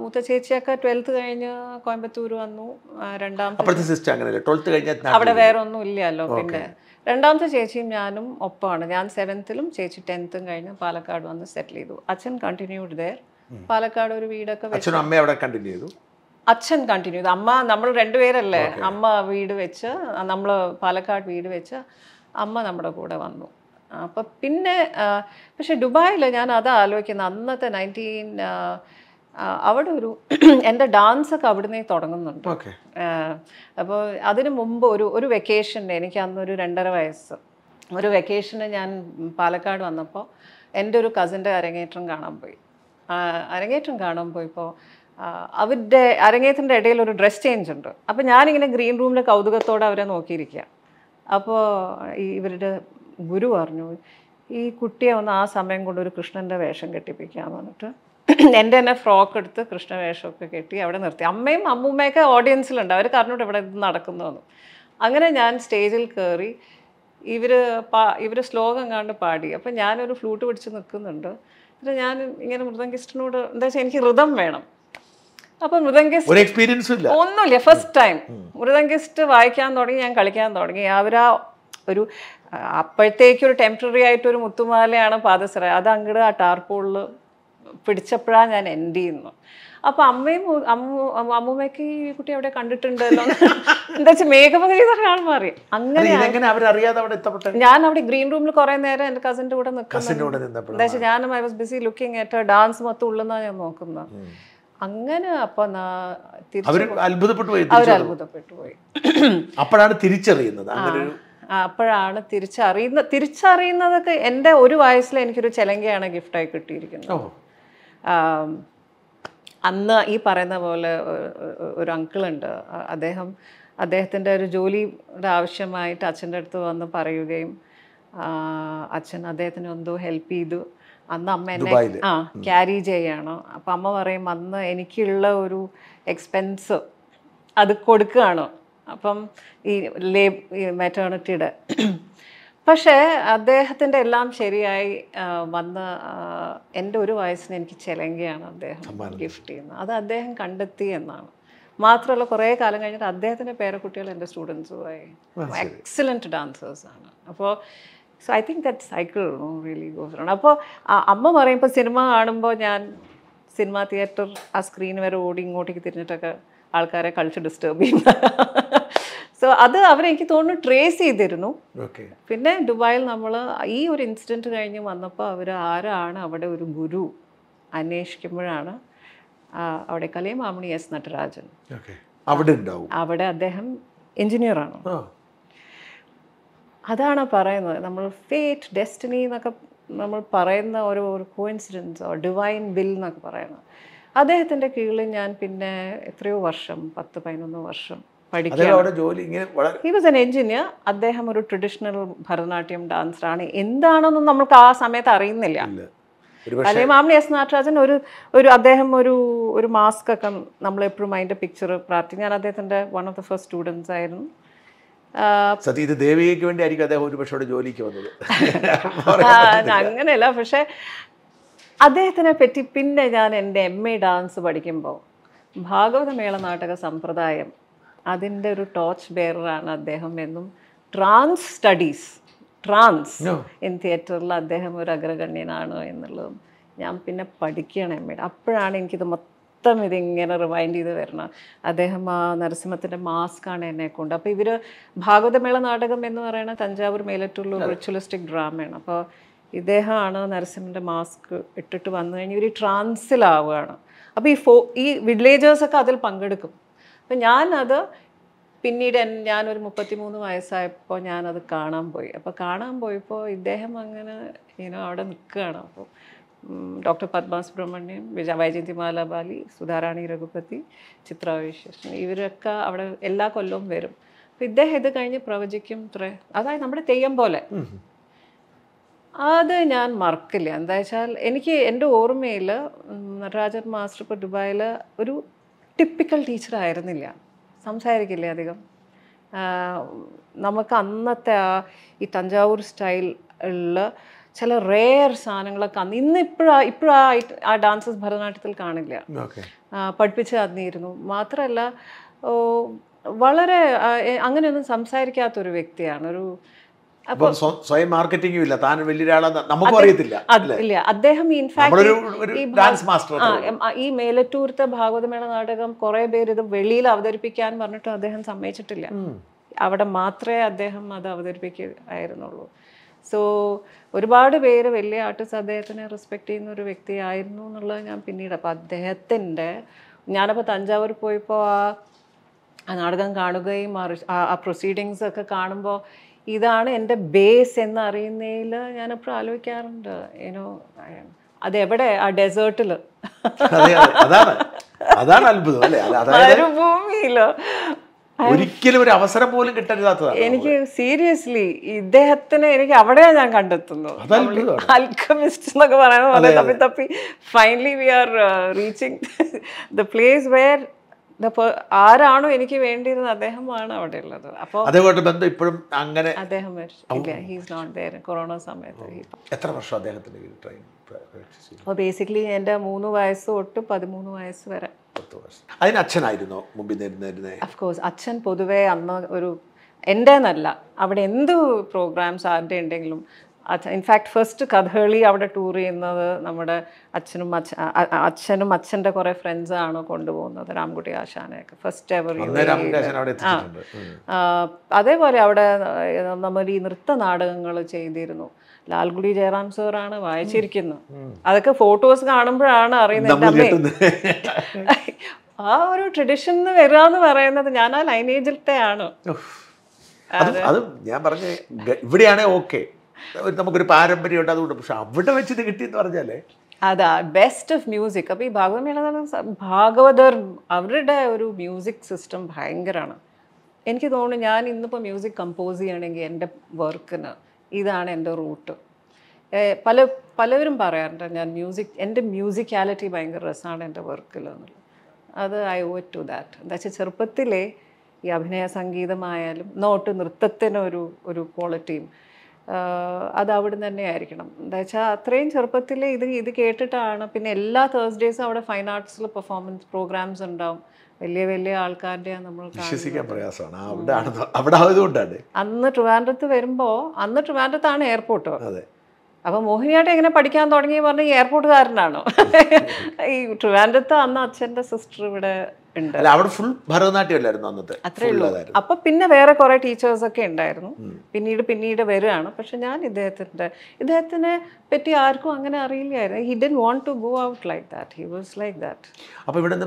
മൂത്ത ചേച്ചിയൊക്കെ ട്വൽത്ത് കഴിഞ്ഞ് കോയമ്പത്തൂർ വന്നു രണ്ടാമത്തെ സിസ്റ്റർ അങ്ങനെയല്ലേ ട്വൽത്ത് കഴിഞ്ഞ അവിടെ വേറെ ഒന്നും ഇല്ലല്ലോ പിന്നെ രണ്ടാമത്തെ ചേച്ചിയും ഞാനും ഒപ്പമാണ് ഞാൻ സെവൻത്തിലും ചേച്ചി ടെൻത്തും കഴിഞ്ഞ് പാലക്കാട് വന്ന് സെറ്റിൽ ചെയ്തു അച്ഛൻ കണ്ടിന്യൂഡ് ദയർ പാലക്കാട് ഒരു വീടൊക്കെ അച്ഛനും അമ്മയും അവിടെ കണ്ടിന്യൂ ചെയ്തു അച്ഛൻ കണ്ടിന്യൂ ചെയ്തു അമ്മ നമ്മൾ രണ്ടുപേരല്ലേ അമ്മ വീട് വെച്ച് നമ്മൾ പാലക്കാട് വീട് വെച്ച് അമ്മ നമ്മുടെ കൂടെ വന്നു അപ്പം പിന്നെ പക്ഷെ ദുബായിൽ ഞാൻ അത് ആലോചിക്കുന്നത് അന്നത്തെ നയൻറ്റീൻ അവിടെ ഒരു എൻ്റെ ഡാൻസ് ഒക്കെ അവിടുന്ന് തുടങ്ങുന്നുണ്ട് അപ്പോൾ അതിനു മുമ്പ് ഒരു ഒരു വെക്കേഷന് എനിക്ക് അന്നൊരു രണ്ടര വയസ്സ് ഒരു വെക്കേഷന് ഞാൻ പാലക്കാട് വന്നപ്പോൾ എൻ്റെ ഒരു കസിൻ്റെ അരങ്ങേറ്റം കാണാൻ പോയി അരങ്ങേറ്റം കാണാൻ പോയപ്പോൾ അവരുടെ അരങ്ങേറ്റത്തിൻ്റെ ഇടയിൽ ഒരു ഡ്രസ് ചേഞ്ച് ഉണ്ട് അപ്പോൾ ഞാനിങ്ങനെ ഗ്രീൻ റൂമിൽ കൗതുകത്തോടെ അവരെ നോക്കിയിരിക്കുക അപ്പോൾ ഈ ഇവരുടെ ഗുരു പറഞ്ഞു ഈ കുട്ടിയെ ഒന്ന് ആ സമയം കൊണ്ട് ഒരു കൃഷ്ണൻ്റെ വേഷം കെട്ടിപ്പിക്കാന്ന് പറഞ്ഞിട്ട് എൻ്റെ തന്നെ ഫ്രോക്ക് എടുത്ത് കൃഷ്ണവേഷമൊക്കെ കെട്ടി അവിടെ നിർത്തി അമ്മയും അമ്മൂമ്മയൊക്കെ ഓഡിയൻസിലുണ്ട് അവർ കാരണം ഇവിടെ ഇത് നടക്കുന്നതെന്ന് അങ്ങനെ ഞാൻ സ്റ്റേജിൽ കയറി ഇവർ പാ ഇവർ ശ്ലോകം കണ്ട് പാടി അപ്പം ഞാനൊരു ഫ്ലൂട്ട് പിടിച്ച് നിൽക്കുന്നുണ്ട് എന്നിട്ട് ഞാൻ ഇങ്ങനെ മൃദംഗിസ്റ്റിനോട് എന്താ വെച്ചാൽ എനിക്ക് ഋതം വേണം അപ്പൊ മൃദംഗിസ്റ്റ് ഒരു ഇല്ല ഒന്നുമില്ല ഫസ്റ്റ് ടൈം മൃദംഗിസ്റ്റ് വായിക്കാൻ തുടങ്ങി ഞാൻ കളിക്കാൻ തുടങ്ങി അവരാ ഒരു അപ്പോഴത്തേക്ക് ഒരു ടെമ്പററി ആയിട്ട് ഒരു മുത്തുമാലയാണ് പാദസ്ര അത് അങ്ങോട്ട് ആ ടാർപ്പൂളിൽ പിടിച്ചപ്പോഴാണ് ഞാൻ എൻഡ് ചെയ്യുന്നു അപ്പൊ അമ്മയും അമ്മൂമ്മയ്ക്ക് ഈ കുട്ടി അവിടെ കണ്ടിട്ടുണ്ടല്ലോ എന്താ വെച്ചാൽ മേഘപകരീതരാണ് മാറി അങ്ങനെ ഞാൻ അവിടെ ഗ്രീൻ റൂമിൽ കുറെ നേരം എന്റെ കസിന്റെ കൂടെ നിൽക്കുന്നു എന്താ വെച്ചാൽ ഞാൻ ഐ വാസ് ബിസി ലുക്കിംഗ് ഏറ്റവും ഡാൻസ് മൊത്തം ഉള്ളതാണ് ഞാൻ നോക്കുന്നത് അങ്ങനെ അപ്പൊ അവർ അത്ഭുതപ്പെട്ടു പോയി അവർ അത്ഭുതപ്പെട്ടു പോയി അപ്പോഴാണ് തിരിച്ചറിയുന്നത് അപ്പോഴാണ് തിരിച്ചറിയുന്ന തിരിച്ചറിയുന്നതൊക്കെ എൻ്റെ ഒരു വയസ്സിൽ എനിക്കൊരു ചെലങ്കയാണ് ഗിഫ്റ്റായി കിട്ടിയിരിക്കുന്നത് അന്ന് ഈ പറയുന്ന പോലെ ഒരു അങ്കിളുണ്ട് അദ്ദേഹം അദ്ദേഹത്തിൻ്റെ ഒരു ജോലിയുടെ ആവശ്യമായിട്ട് അച്ഛൻ്റെ അടുത്ത് വന്ന് പറയുകയും അച്ഛൻ അദ്ദേഹത്തിന് എന്തോ ഹെൽപ്പ് ചെയ്തു അന്ന് അമ്മ എന്നെ ആ ക്യാരി ചെയ്യണം അപ്പം അമ്മ പറയും അന്ന് എനിക്കുള്ള ഒരു എക്സ്പെൻസ് അത് കൊടുക്കുകയാണ് അപ്പം ഈ ലേ മെറ്റേണിറ്റിയുടെ പക്ഷേ അദ്ദേഹത്തിൻ്റെ എല്ലാം ശരിയായി വന്ന് എൻ്റെ ഒരു വയസ്സിന് എനിക്ക് ചെലങ്കയാണ് അദ്ദേഹം ഗിഫ്റ്റ് ചെയ്യുന്നത് അത് അദ്ദേഹം കണ്ടെത്തി എന്നാണ് മാത്രമല്ല കുറേ കാലം കഴിഞ്ഞിട്ട് അദ്ദേഹത്തിൻ്റെ പേരക്കുട്ടികൾ എൻ്റെ സ്റ്റുഡൻസുമായി എക്സലൻറ്റ് ഡാൻസേഴ്സാണ് അപ്പോൾ so I think that cycle really goes round അപ്പോൾ അമ്മ പറയുമ്പോൾ സിനിമ കാണുമ്പോൾ ഞാൻ സിനിമാ തിയേറ്റർ ആ സ്ക്രീൻ വരെ ഓടി ഇങ്ങോട്ടേക്ക് തിരിഞ്ഞിട്ടൊക്കെ ആൾക്കാരെ കളിച്ച് ഡിസ്റ്റർബ് ചെയ്യുന്ന സോ അത് അവരെനിക്ക് തോന്നുന്നു ട്രേസ് ചെയ്തിരുന്നു പിന്നെ ദുബായിൽ നമ്മൾ ഈ ഒരു ഇൻസിഡൻറ്റ് കഴിഞ്ഞ് വന്നപ്പോൾ അവർ ആരാണ് അവിടെ ഒരു ഗുരു അന്വേഷിക്കുമ്പോഴാണ് അവിടെ കലയും മാമണി എസ് നടരാജൻ അവിടെ ഉണ്ടാവും അവിടെ അദ്ദേഹം എഞ്ചിനീയറാണ് അതാണ് പറയുന്നത് നമ്മൾ ഫേറ്റ് ഡെസ്റ്റിനി എന്നൊക്കെ നമ്മൾ പറയുന്ന ഒരു ഒരു കോയിൻസിഡൻസോ ഡിവൈൻ ബിൽ എന്നൊക്കെ പറയുന്നത് അദ്ദേഹത്തിൻ്റെ കീഴിൽ ഞാൻ പിന്നെ എത്രയോ വർഷം പത്ത് പതിനൊന്ന് വർഷം ഹി വാസ് എഞ്ചിനീയർ അദ്ദേഹം ഒരു ട്രഡീഷണൽ ഭരതനാട്യം ഡാൻസറാണ് എന്താണെന്നും നമ്മൾക്ക് ആ സമയത്ത് അറിയുന്നില്ല അല്ലെ മാമിനി എസ് നാട്ടരാജൻ ഒരു ഒരു അദ്ദേഹം ഒരു ഒരു മാസ്ക് ഒക്കെ നമ്മളെപ്പോഴും അതിൻ്റെ പിക്ചർ പ്രാർത്ഥിക്കും ഞാൻ അദ്ദേഹത്തിൻ്റെ one of the first students ആയിരുന്നു സത്യം ഇത് ദേവികയ്ക്ക് വേണ്ടി ആയിരിക്കും അദ്ദേഹം ഒരുപക്ഷോട് ജോലിക്ക് വന്നത് അങ്ങനെയല്ല പക്ഷെ അദ്ദേഹത്തിനെ പറ്റി പിന്നെ ഞാൻ എൻ്റെ എം എ ഡാൻസ് പഠിക്കുമ്പോൾ ഭാഗവത നാടക സമ്പ്രദായം അതിൻ്റെ ഒരു ടോർച്ച് ബെയറാണ് അദ്ദേഹം എന്നും ട്രാൻസ് സ്റ്റഡീസ് ട്രാൻസ് ഇൻ തിയേറ്ററിൽ അദ്ദേഹം ഒരു അഗ്രഗണ്യനാണ് എന്നുള്ളതും ഞാൻ പിന്നെ പഠിക്കുകയാണ് എം എ അപ്പോഴാണ് എനിക്കിത് മൊത്തം മൊത്തം ഇതിങ്ങനെ റിമൈൻഡ് ചെയ്ത് വരണം അദ്ദേഹം ആ നരസിംഹത്തിൻ്റെ മാസ്ക്കാണ് എന്നെ കൊണ്ട് അപ്പോൾ ഇവർ ഭാഗവതമേള നാടകം എന്ന് പറയുന്ന തഞ്ചാവൂർ മേലറ്റുള്ള റിച്വലിസ്റ്റിക് ഡ്രാമയാണ് അപ്പോൾ ഇദ്ദേഹമാണ് നരസിംഹൻ്റെ മാസ്ക് ഇട്ടിട്ട് വന്നു കഴിഞ്ഞ് ഇവർ ട്രാൻസിലാവുകയാണ് അപ്പോൾ ഈ ഫോ ഈ വില്ലേജേഴ്സൊക്കെ അതിൽ പങ്കെടുക്കും അപ്പം ഞാനത് പിന്നീട് ഞാനൊരു മുപ്പത്തിമൂന്ന് വയസ്സായപ്പോൾ ഞാനത് കാണാൻ പോയി അപ്പോൾ കാണാൻ പോയപ്പോൾ ഇദ്ദേഹം അങ്ങനെ ഇനോ അവിടെ നിൽക്കുകയാണ് അപ്പോൾ ഡോക്ടർ പത്മാസ് സുബ്രഹ്മണ്യം വൈജയന്തിമാല ബാലി സുധാറാണി രഘുപതി ചിത്രാവിശേഷം ഇവരൊക്കെ അവിടെ എല്ലാ കൊല്ലവും വരും അപ്പം ഇദ്ദേഹം ഇത് കഴിഞ്ഞ് പ്രവചിക്കും ഇത്ര അതായത് നമ്മുടെ തെയ്യം പോലെ അത് ഞാൻ മറക്കില്ല എന്താ വെച്ചാൽ എനിക്ക് എൻ്റെ ഓർമ്മയിൽ നടരാജൻ മാസ്റ്റർ ഇപ്പോൾ ദുബായിൽ ഒരു ടിപ്പിക്കൽ ടീച്ചർ ആയിരുന്നില്ല സംസാരിക്കില്ല അധികം നമുക്ക് അന്നത്തെ ആ ഈ തഞ്ചാവൂർ സ്റ്റൈൽ ഉള്ള ചില റേർ സാധനങ്ങളൊക്കെ അന്ന് ഇന്ന് ഇപ്പോഴാ ഇപ്പോഴായിട്ട് ആ ഡാൻസസ് ഭരതനാട്യത്തിൽ കാണില്ല പഠിപ്പിച്ച് തന്നിരുന്നു മാത്രമല്ല വളരെ അങ്ങനെയൊന്നും സംസാരിക്കാത്തൊരു വ്യക്തിയാണ് ഒരു സ്വയം മാർക്കറ്റിംഗും ഇല്ല താൻ വലിയൊരാളാ അറിയത്തില്ല ഇല്ല അദ്ദേഹം ഇൻഫാക്ട് ഈ മേലറ്റൂർത്തെ ഭാഗവതമേള നാടകം കുറെ പേര് ഇത് വെളിയിൽ അവതരിപ്പിക്കാൻ പറഞ്ഞിട്ടും അദ്ദേഹം സമ്മതിച്ചിട്ടില്ല അവിടെ മാത്രമേ അദ്ദേഹം അത് അവതരിപ്പിക്കുകയായിരുന്നുള്ളൂ സോ ഒരുപാട് പേര് വലിയ ആർട്ടിസ്റ്റ് അദ്ദേഹത്തിനെ റെസ്പെക്റ്റ് ചെയ്യുന്ന ഒരു വ്യക്തിയായിരുന്നു എന്നുള്ളത് ഞാൻ പിന്നീട് അപ്പോൾ അദ്ദേഹത്തിൻ്റെ ഞാനപ്പോൾ തഞ്ചാവൂർ പോയപ്പോൾ ആ ആ നാടകം കാണുകയും ആ പ്രൊസീഡിങ്സ് ഒക്കെ കാണുമ്പോൾ ഇതാണ് എൻ്റെ ബേസ് എന്നറിയുന്നതിൽ ഞാനപ്പോൾ ആലോചിക്കാറുണ്ട് ഏനോ അതെവിടെ ആ ഡെസേർട്ടിൽ അതാണ് അതാണ് അത്ഭുതം അല്ലേ മരുഭൂമിയിലോ ഒരിക്കലും ഒരു അവസരം പോലും കിട്ടരുതാത്തതാ എനിക്ക് സീരിയസ്ലി ഇദ്ദേഹത്തിന് എനിക്ക് അവിടെയാണ് ഞാൻ കണ്ടെത്തുന്നു അൽക്കമിസ്റ്റ് എന്നൊക്കെ പറയുന്നത് തപ്പി തപ്പി finally we are reaching the place where ആരാണോ എനിക്ക് വേണ്ടിയിരുന്നത് അദ്ദേഹമാണ് അവിടെ ഉള്ളത് അപ്പോൾ അതേപോലെ ബന്ധം ഇപ്പോഴും അങ്ങനെ അദ്ദേഹം കൊറോണ സമയത്ത് എത്ര വർഷം അദ്ദേഹത്തിന്റെ ട്രെയിനിങ് അപ്പോൾ ബേസിക്കലി എൻ്റെ മൂന്ന് വയസ്സ് തൊട്ട് പതിമൂന്ന് വയസ്സ് വരെ അതിന് അച്ഛനായിരുന്നോ മുമ്പിൽ അഫ്കോഴ്സ് അച്ഛൻ പൊതുവേ അന്ന് ഒരു എൻ്റെ എന്നല്ല അവിടെ എന്ത് പ്രോഗ്രാംസ് ആരുടെ ഉണ്ടെങ്കിലും ഇൻഫാക്ട് ഫസ്റ്റ് കഥകളി അവിടെ ടൂർ ചെയ്യുന്നത് നമ്മുടെ അച്ഛനും അച്ഛ അച്ഛനും അച്ഛൻ്റെ കുറേ ആണ് കൊണ്ടുപോകുന്നത് രാംകുട്ടി ആശാനെയൊക്കെ ഫസ്റ്റ് എവർ അതേപോലെ അവിടെ നമ്മൾ ഈ നൃത്ത നാടകങ്ങൾ ചെയ്തിരുന്നു ലാൽഗുഡി ജയറാം സാറാണ് വായിച്ചിരിക്കുന്നത് അതൊക്കെ ഫോട്ടോസ് കാണുമ്പോഴാണ് അറിയുന്നത് ആ ഒരു ട്രഡിഷൻ വരിക എന്ന് പറയുന്നത് ഞാൻ ആ ലൈനേജിലത്തെ ആണ് അത് ഞാൻ പറഞ്ഞ ഇവിടെയാണെ ഓക്കെ നമുക്കൊരു പാരമ്പര്യമുണ്ട് അതുകൊണ്ട് പക്ഷെ അവിടെ വെച്ച് ഇത് കിട്ടിയെന്ന് പറഞ്ഞാല് അതാ ബെസ്റ്റ് ഓഫ് മ്യൂസിക് അപ്പൊ ഈ ഭാഗവതമേള ഭാഗവതർ അവരുടെ ഒരു മ്യൂസിക് സിസ്റ്റം ഭയങ്കരമാണ് എനിക്ക് തോന്നുന്നു ഞാൻ ഇന്നിപ്പോൾ മ്യൂസിക് കമ്പോസ് ചെയ്യണമെങ്കിൽ എൻ്റെ വർക്കിന് ഇതാണ് എൻ്റെ റൂട്ട് പല പലവരും പറയാറുണ്ട് ഞാൻ മ്യൂസിക് എൻ്റെ മ്യൂസിക്കാലിറ്റി ഭയങ്കര രസമാണ് എൻ്റെ വർക്കിൽ എന്നുള്ളത് അത് ഐ ഓ ടു ദാറ്റ് എന്താ വെച്ചാൽ ചെറുപ്പത്തിലെ ഈ അഭിനയ സംഗീതമായാലും നോട്ട് നൃത്തത്തിനൊരു ഒരു ക്വാളിറ്റിയും അത് അവിടെ തന്നെ ആയിരിക്കണം എന്താ വെച്ചാൽ അത്രയും ചെറുപ്പത്തിൽ ഇത് ഇത് കേട്ടിട്ടാണ് പിന്നെ എല്ലാ തേഴ്സ്ഡേസും അവിടെ ഫൈൻ ആർട്സിൽ പെർഫോമൻസ് പ്രോഗ്രാംസ് ഉണ്ടാവും വലിയ വലിയ ആൾക്കാരുടെ നമ്മൾ വിശ്വസിക്കാൻ പ്രയാസമാണ് അവിടെ അവിടെ അന്ന് ട്രിവാൻഡ്രത്ത് വരുമ്പോൾ അന്ന് ട്രിവാൻഡ്രത്താണ് എയർപോർട്ട് അതെ അപ്പോൾ മോഹിനിയാട്ടം എങ്ങനെ പഠിക്കാൻ തുടങ്ങി പറഞ്ഞ ഈ എയർപോർട്ടുകാരനാണോ ഈ ട്രിവാൻഡ്രത്ത് അന്ന് അച്ഛൻ്റെ സിസ്റ്റർ ഇവിടെ അല്ല അവിടെ ഫുൾ അന്നത്തെ അത്രേ അന്നത്തെ അപ്പൊ പിന്നെ വേറെ കുറെ ടീച്ചേഴ്സ് ഒക്കെ ഉണ്ടായിരുന്നു പിന്നീട് പിന്നീട് വരുവാണ് പക്ഷെ ഞാൻ ഇദ്ദേഹത്തിന്റെ ഇദ്ദേഹത്തിനെ പറ്റി ആർക്കും അങ്ങനെ അറിയില്ലായിരുന്നു he didn't want to go out like that he was like that അപ്പൊ ഇവിടെ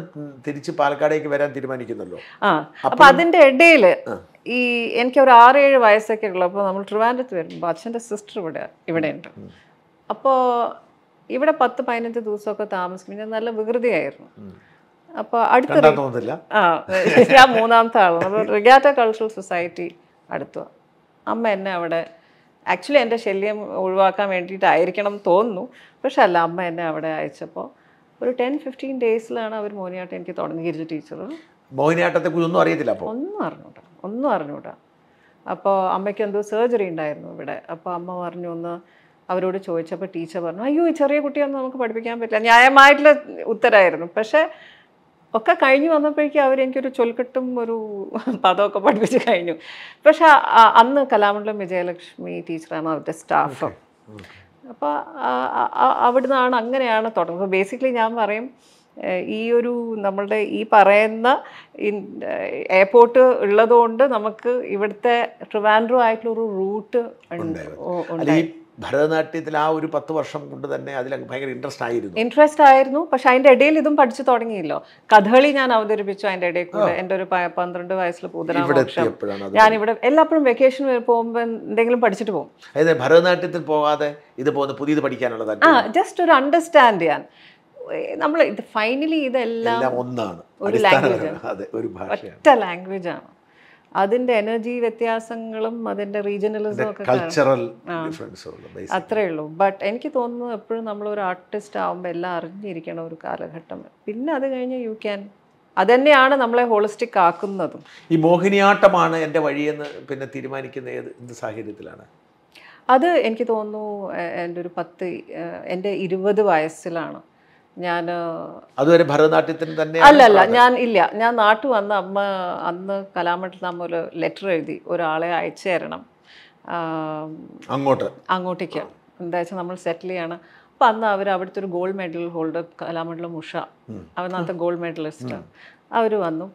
തിരിച്ച് പാലക്കാടേക്ക് വരാൻ തീരുമാനിക്കുന്നല്ലോ ആ അപ്പൊ അതിന്റെ ഇടയിൽ ഈ എനിക്ക് ഒരു ആറേഴ് വയസ്സൊക്കെ അപ്പൊ നമ്മൾ ട്രിവാൻഡത്ത് വരുമ്പോൾ അച്ഛൻ്റെ സിസ്റ്റർ ഇവിടെ ഉണ്ട് അപ്പോൾ ഇവിടെ പത്ത് പതിനഞ്ച് ദിവസമൊക്കെ താമസിക്കുമ്പോൾ ഞാൻ നല്ല വികൃതിയായിരുന്നു അപ്പൊ അടുത്ത ഞാൻ മൂന്നാമത്തെ ആളാണ് അപ്പോൾ റിഗാറ്റ കൾച്ചറൽ സൊസൈറ്റി അടുത്തു അമ്മ എന്നെ അവിടെ ആക്ച്വലി എൻ്റെ ശല്യം ഒഴിവാക്കാൻ വേണ്ടിയിട്ടായിരിക്കണം തോന്നുന്നു പക്ഷെ അല്ല അമ്മ എന്നെ അവിടെ അയച്ചപ്പോൾ ഒരു ടെൻ ഫിഫ്റ്റീൻ ഡേയ്സിലാണ് അവർ മോഹിനിയാട്ടം എനിക്ക് തുടങ്ങിയിരുന്നത് ടീച്ചർ മോഹിനിയാട്ടത്തെ ഒന്നും അറിയത്തില്ല അപ്പോൾ ഒന്നും അറിഞ്ഞൂടാ ഒന്നും അറിഞ്ഞൂടാ അപ്പോൾ അമ്മയ്ക്ക് എന്തോ സർജറി ഉണ്ടായിരുന്നു ഇവിടെ അപ്പോൾ അമ്മ പറഞ്ഞു ഒന്ന് അവരോട് ചോദിച്ചപ്പോൾ ടീച്ചർ പറഞ്ഞു അയ്യോ ഈ ചെറിയ കുട്ടിയൊന്നും നമുക്ക് പഠിപ്പിക്കാൻ പറ്റില്ല ന്യായമായിട്ടുള്ള ഉത്തരമായിരുന്നു പക്ഷേ ഒക്കെ കഴിഞ്ഞു വന്നപ്പോഴേക്കും അവരെനിക്കൊരു ചൊൽക്കെട്ടും ഒരു പദമൊക്കെ പഠിപ്പിച്ച് കഴിഞ്ഞു പക്ഷെ അന്ന് കലാമണ്ഡലം വിജയലക്ഷ്മി ടീച്ചറാണ് അവരുടെ സ്റ്റാഫ് അപ്പോൾ അവിടുന്നാണ് അങ്ങനെയാണ് തുടങ്ങുന്നത് ബേസിക്കലി ഞാൻ പറയും ഈ ഒരു നമ്മളുടെ ഈ പറയുന്ന എയർപോർട്ട് ഉള്ളതുകൊണ്ട് നമുക്ക് ഇവിടുത്തെ ട്രിവാൻഡ്രോ ആയിട്ടുള്ളൊരു റൂട്ട് ഉണ്ട് ഭരതനാട്യത്തിൽ ആ ഒരു പത്ത് വർഷം കൊണ്ട് തന്നെ അതിൽ ഭയങ്കര ഇൻട്രസ്റ്റ് ആയിരുന്നു ഇൻട്രസ്റ്റ് ആയിരുന്നു പക്ഷെ അതിൻ്റെ ഇടയിൽ ഇതും പഠിച്ചു തുടങ്ങിയല്ലോ കഥകളി ഞാൻ അവതരിപ്പിച്ചു അതിൻ്റെ ഇടയിൽ കൂടെ എൻ്റെ ഒരു പന്ത്രണ്ട് വയസ്സിൽ പൂതരാമോക്ഷം ഞാൻ ഇവിടെ എല്ലാപ്പോഴും വെക്കേഷൻ പോകുമ്പോൾ എന്തെങ്കിലും പഠിച്ചിട്ട് പോകും അതായത് ഭരതനാട്യത്തിൽ പോകാതെ ഇത് പോകുന്ന പുതിയത് പഠിക്കാനുള്ളത് ആ ജസ്റ്റ് ഒരു അണ്ടർസ്റ്റാൻഡ് ചെയ്യാൻ നമ്മൾ ഇത് ഫൈനലി ഇതെല്ലാം ഒന്നാണ് ഒരു ലാംഗ്വേജ് ഒറ്റ ലാംഗ്വേജ് ആണ് അതിന്റെ എനർജി വ്യത്യാസങ്ങളും അതിന്റെ റീജിയണലിസം കൾച്ചറൽ അത്രേ ഉള്ളൂ ബട്ട് എനിക്ക് തോന്നുന്നു എപ്പോഴും നമ്മൾ ഒരു ആർട്ടിസ്റ്റ് ആവുമ്പോൾ എല്ലാം അറിഞ്ഞിരിക്കണം ഒരു കാലഘട്ടം പിന്നെ അത് കഴിഞ്ഞ് യു ക്യാൻ അതന്നെയാണ് നമ്മളെ ഹോളിസ്റ്റിക് ആക്കുന്നതും ഈ മോഹിനിയാട്ടമാണ് എൻ്റെ വഴിയെന്ന് പിന്നെ തീരുമാനിക്കുന്ന ഏത് എന്ത് സാഹചര്യത്തിലാണ് അത് എനിക്ക് തോന്നുന്നു എൻ്റെ ഒരു പത്ത് എൻ്റെ ഇരുപത് വയസ്സിലാണ് ഞാൻ അതുവരെ ഭരതനാട്യത്തിന് തന്നെ അല്ലല്ല ഞാൻ ഇല്ല ഞാൻ നാട്ടു വന്ന അമ്മ അന്ന് കലാമണ്ഡലത്തിൽ അമ്മ ഒരു ലെറ്റർ എഴുതി ഒരാളെ അയച്ചു തരണം അങ്ങോട്ട് അങ്ങോട്ടേക്ക് എന്താ വെച്ചാൽ നമ്മൾ സെറ്റിൽ ചെയ്യണം അപ്പം അന്ന് അവർ അവിടുത്തെ ഒരു gold medal holder Kalamandalam Usha അവനകത്ത് ഗോൾഡ് മെഡലിസ്റ്റ് അവർ വന്നു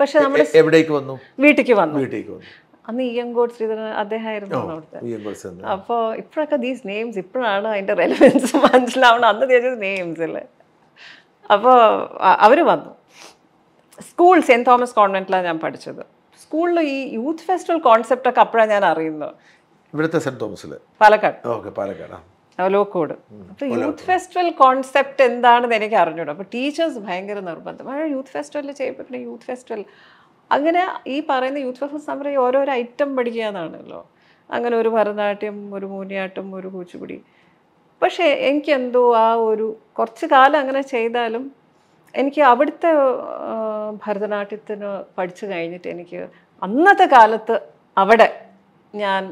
പക്ഷെ നമ്മൾ എവിടേക്ക് വന്നു വീട്ടിലേക്ക് വന്നു വീട്ടിലേക്ക് വന്നു അന്ന് ഇയ്യങ്കോട് ശ്രീധരൻ അദ്ദേഹമായിരുന്നു അവിടുത്തെ അപ്പോൾ ഇപ്പോഴൊക്കെ ദീസ് നെയിംസ് ഇപ്പോഴാണ് അതിൻ്റെ റെലവൻസ് മനസ്സിലാവണം അന്ന് നെയിംസ് അല്ലേ അപ്പോൾ അവർ വന്നു സ്കൂൾ സെൻറ്റ് തോമസ് കോൺവെൻറ്റിലാണ് ഞാൻ പഠിച്ചത് സ്കൂളിൽ ഈ യൂത്ത് ഫെസ്റ്റിവൽ കോൺസെപ്റ്റ് ഒക്കെ അപ്പോഴാണ് ഞാൻ അറിയുന്നത് ഇവിടുത്തെ സെൻറ്റ് തോമസിൽ പാലക്കാട് ഓക്കെ പാലക്കാട് അവലോക്കോട് അപ്പോൾ യൂത്ത് ഫെസ്റ്റിവൽ കോൺസെപ്റ്റ് എന്താണെന്ന് എനിക്ക് അറിഞ്ഞൂടും അപ്പോൾ ടീച്ചേഴ്സ് ഭയങ്കര നിർബന്ധം യൂത്ത് ഫെസ്റ്റിവൽ ചെയ്യപ്പെട്ട യൂത്ത് ഫെസ്റ്റിവൽ അങ്ങനെ ഈ പറയുന്ന യൂത്ത് ഫെസ്റ്റിവൽ സമരം ഓരോരോ ഐറ്റം പഠിക്കുക എന്നാണല്ലോ അങ്ങനെ ഒരു ഭരതനാട്യം ഒരു മോഹിനിയാട്ടം ഒരു കൂച്ചുപിടി പക്ഷേ എനിക്കെന്തോ ആ ഒരു കുറച്ച് കാലം അങ്ങനെ ചെയ്താലും എനിക്ക് അവിടുത്തെ ഭരതനാട്യത്തിന് പഠിച്ചു കഴിഞ്ഞിട്ട് എനിക്ക് അന്നത്തെ കാലത്ത് അവിടെ ഞാൻ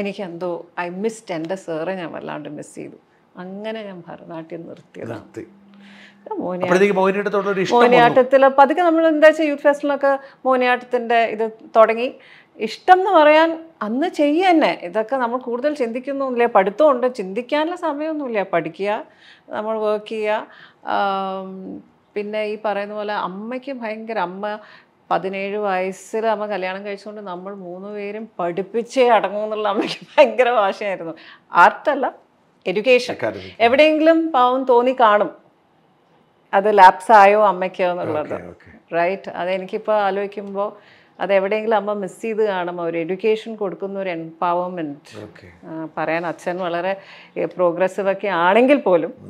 എനിക്കെന്തോ ഐ മിസ്ഡ് എൻ്റെ സേറെ ഞാൻ വല്ലാണ്ട് മിസ് ചെയ്തു അങ്ങനെ ഞാൻ ഭരതനാട്യം നിർത്തിയതാണ് മോനിയാട്ടത്തിൽ പതുക്കെ നമ്മൾ എന്താ വെച്ചാൽ യൂത്ത് ഫെസ്റ്റിലൊക്കെ മോനിയാട്ടത്തിൻ്റെ ഇത് തുടങ്ങി ഇഷ്ടം എന്ന് പറയാൻ അന്ന് ചെയ്യന്നെ ഇതൊക്കെ നമ്മൾ കൂടുതൽ ചിന്തിക്കുന്നൊന്നുമില്ല പഠിത്തമുണ്ട് ചിന്തിക്കാനുള്ള സമയമൊന്നുമില്ല പഠിക്കുക നമ്മൾ വർക്ക് ചെയ്യുക പിന്നെ ഈ പറയുന്ന പോലെ അമ്മയ്ക്ക് ഭയങ്കര അമ്മ പതിനേഴ് വയസ്സിൽ അമ്മ കല്യാണം കഴിച്ചുകൊണ്ട് നമ്മൾ മൂന്ന് പേരും പഠിപ്പിച്ചേ അടങ്ങും എന്നുള്ള അമ്മയ്ക്ക് ഭയങ്കര വാശയായിരുന്നു ആർട്ടല്ല എഡ്യൂക്കേഷൻ എവിടെയെങ്കിലും പാവം തോന്നി കാണും അത് ലാപ്സായോ അമ്മയ്ക്കോ എന്നുള്ളത് റൈറ്റ് അതെനിക്കിപ്പോൾ ആലോചിക്കുമ്പോൾ അതെവിടെയെങ്കിലും അമ്മ മിസ് ചെയ്ത് കാണുമ്പോൾ ഒരു എഡ്യൂക്കേഷൻ കൊടുക്കുന്ന ഒരു എംപവർമെൻറ്റ് പറയാൻ അച്ഛൻ വളരെ പ്രോഗ്രസീവ് ഒക്കെ ആണെങ്കിൽ പോലും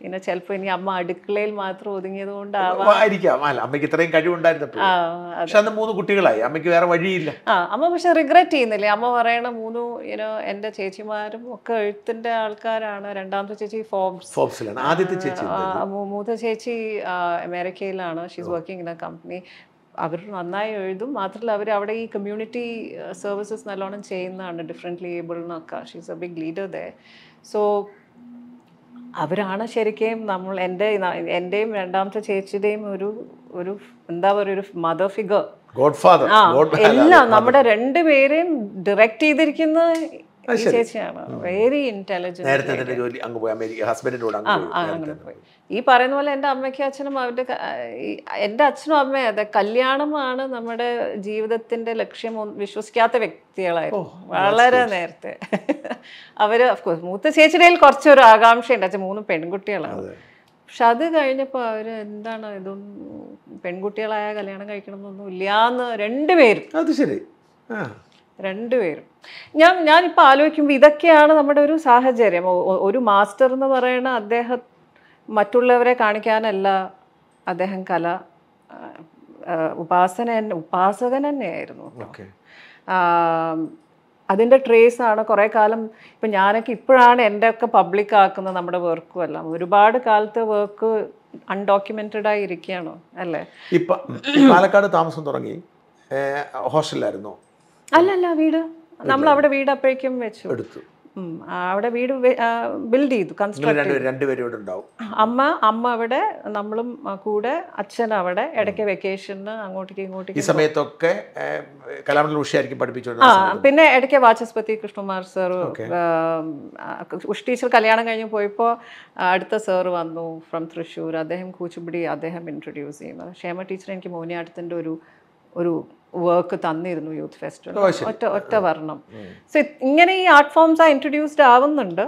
പിന്നെ ചിലപ്പോൾ ഇനി അമ്മ അടുക്കളയിൽ മാത്രം ഒതുങ്ങിയത് കൊണ്ടാവാം അമ്മയ്ക്ക് ഇത്രയും കഴിവുണ്ടായിരുന്നു മൂന്ന് കുട്ടികളായി അമ്മയ്ക്ക് വേറെ വഴിയില്ല ആ അമ്മ പക്ഷെ റിഗ്രറ്റ് ചെയ്യുന്നില്ലേ അമ്മ പറയണ മൂന്ന് ഇനോ എൻ്റെ ചേച്ചിമാരും ഒക്കെ എഴുത്തിൻ്റെ ആൾക്കാരാണ് രണ്ടാമത്തെ ചേച്ചി ഫോബ്സ് ഫോബ്സിലാണ് ആദ്യത്തെ ചേച്ചി മൂത്ത ചേച്ചി അമേരിക്കയിലാണ് she's working in a company അവർ നന്നായി എഴുതും മാത്രമല്ല അവർ അവിടെ ഈ കമ്മ്യൂണിറ്റി സർവീസസ് നല്ലോണം ചെയ്യുന്നതാണ് ഡിഫറെൻ്റ്ലി ഏബിൾ എന്നൊക്കെ she's a big leader the so അവരാണ് ശരിക്കും നമ്മൾ എൻ്റെ എൻ്റെയും രണ്ടാമത്തെ ചേച്ചിയുടെയും ഒരു ഒരു എന്താ പറയുക ഒരു മദർ ഫിഗർ എല്ലാം നമ്മുടെ രണ്ടുപേരെയും ഡയറക്റ്റ് ചെയ്തിരിക്കുന്നത് ജോലി അങ്ങ് പോയി അമേരിക്ക അങ്ങനെ ഈ പറയുന്ന പോലെ എൻ്റെ അമ്മയ്ക്കും അച്ഛനും അവരുടെ എൻ്റെ അച്ഛനും അമ്മയും അതെ കല്യാണമാണ് നമ്മുടെ ജീവിതത്തിന്റെ ലക്ഷ്യം വിശ്വസിക്കാത്ത വ്യക്തികളായിരുന്നു വളരെ നേരത്തെ അവര് അഫ്കോഴ്സ് മൂത്ത ചേച്ചിയുടെ കുറച്ചൊരു ആകാംക്ഷയുണ്ട് അച്ഛൻ മൂന്ന് പെൺകുട്ടികളാണ് പക്ഷെ അത് കഴിഞ്ഞപ്പോൾ അവർ എന്താണ് ഇതൊന്നും പെൺകുട്ടികളായ കല്യാണം കഴിക്കണമെന്നൊന്നും ഇല്ലാന്ന് രണ്ടുപേരും അത് ശരി ആ രണ്ടുപേരും ഞാൻ ഞാനിപ്പോൾ ആലോചിക്കുമ്പോൾ ഇതൊക്കെയാണ് നമ്മുടെ ഒരു സാഹചര്യം ഒരു മാസ്റ്റർ എന്ന് പറയുന്ന അദ്ദേഹം മറ്റുള്ളവരെ കാണിക്കാനല്ല അദ്ദേഹം കല ഉപാസന ഉപാസകൻ തന്നെയായിരുന്നു അതിൻ്റെ ട്രേസ് ആണ് കുറെ കാലം ഇപ്പം ഞാനൊക്കെ ഇപ്പോഴാണ് എൻ്റെ ഒക്കെ പബ്ലിക് ആക്കുന്നത് നമ്മുടെ വർക്കും എല്ലാം ഒരുപാട് കാലത്തെ വർക്ക് അൺഡോക്യുമെന്റഡ് ആയി ഇരിക്കുകയാണോ അല്ലേ ഇപ്പം പാലക്കാട് താമസം തുടങ്ങി ഹോസ്റ്റലിലായിരുന്നു അല്ല അല്ല വീട് നമ്മൾ അവിടെ വീട് അപ്പോഴേക്കും വെച്ചു എടുത്തു അവിടെ വീട് ബിൽഡ് ചെയ്തു കൺസ്ട്രക്ട് അമ്മ അമ്മ അവിടെ നമ്മളും കൂടെ അച്ഛൻ അവിടെ ഇടയ്ക്ക് വെക്കേഷന് അങ്ങോട്ടേക്ക് ഇങ്ങോട്ടേക്ക് ഈ സമയത്തൊക്കെ കലാമണ്ഡലം ഉഷയായിരിക്കും ആ പിന്നെ ഇടയ്ക്ക് വാചസ്പതി കൃഷ്ണകുമാർ സർ ഉഷ് ടീച്ചർ കല്യാണം കഴിഞ്ഞ് പോയപ്പോൾ അടുത്ത സാർ വന്നു ഫ്രം തൃശ്ശൂർ അദ്ദേഹം കൂച്ചുപിടി അദ്ദേഹം ഇൻട്രൊഡ്യൂസ് ചെയ്യുന്നത് ക്ഷേമ ടീച്ചർ എനിക്ക് മോനിയാട്ടത്തിൻ്റെ ഒരു ഒരു വർക്ക് തന്നിരുന്നു യൂത്ത് ഫെസ്റ്റിവൽ ഒറ്റ ഒറ്റ വർണ്ണം സോ ഇങ്ങനെ ഈ ആർട്ട് ഫോംസ് ആ ഇൻട്രൊഡ്യൂസ്ഡ് ആവുന്നുണ്ട്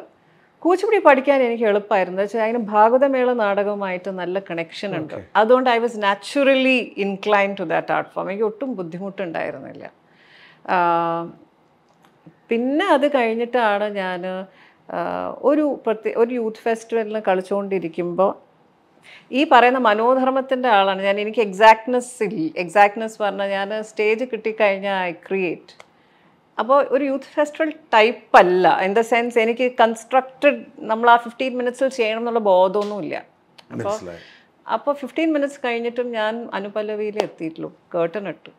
കൂച്ചുപിടി പഠിക്കാൻ എനിക്ക് എളുപ്പമായിരുന്നു വെച്ചാൽ അതിന് ഭാഗതമേള നാടകവുമായിട്ട് നല്ല കണക്ഷൻ ഉണ്ട് അതുകൊണ്ട് I was naturally incline to that art form എനിക്ക് ഒട്ടും ബുദ്ധിമുട്ടുണ്ടായിരുന്നില്ല പിന്നെ അത് കഴിഞ്ഞിട്ടാണ് ഞാൻ ഒരു പ്രത്യേക ഒരു യൂത്ത് ഫെസ്റ്റിവലിന് കളിച്ചുകൊണ്ടിരിക്കുമ്പോൾ ഈ പറയുന്ന മനോധർമ്മത്തിൻ്റെ ആളാണ് ഞാൻ എനിക്ക് എക്സാക്ട്നെസ് എക്സാക്ട്നെസ് പറഞ്ഞാൽ ഞാൻ സ്റ്റേജ് കിട്ടിക്കഴിഞ്ഞാൽ ഐ ക്രിയേറ്റ് അപ്പോൾ ഒരു യൂത്ത് ഫെസ്റ്റിവൽ ടൈപ്പ് അല്ല ഇൻ ദ സെൻസ് എനിക്ക് കൺസ്ട്രക്റ്റഡ് നമ്മൾ ആ ഫിഫ്റ്റീൻ മിനിറ്റ്സിൽ ചെയ്യണം എന്നുള്ള ബോധമൊന്നുമില്ല അപ്പോൾ അപ്പോൾ ഫിഫ്റ്റീൻ മിനിറ്റ്സ് കഴിഞ്ഞിട്ടും ഞാൻ അനുപല്ലവിയിൽ എത്തിയിട്ടുള്ളൂ കേട്ടൺ ഇട്ടു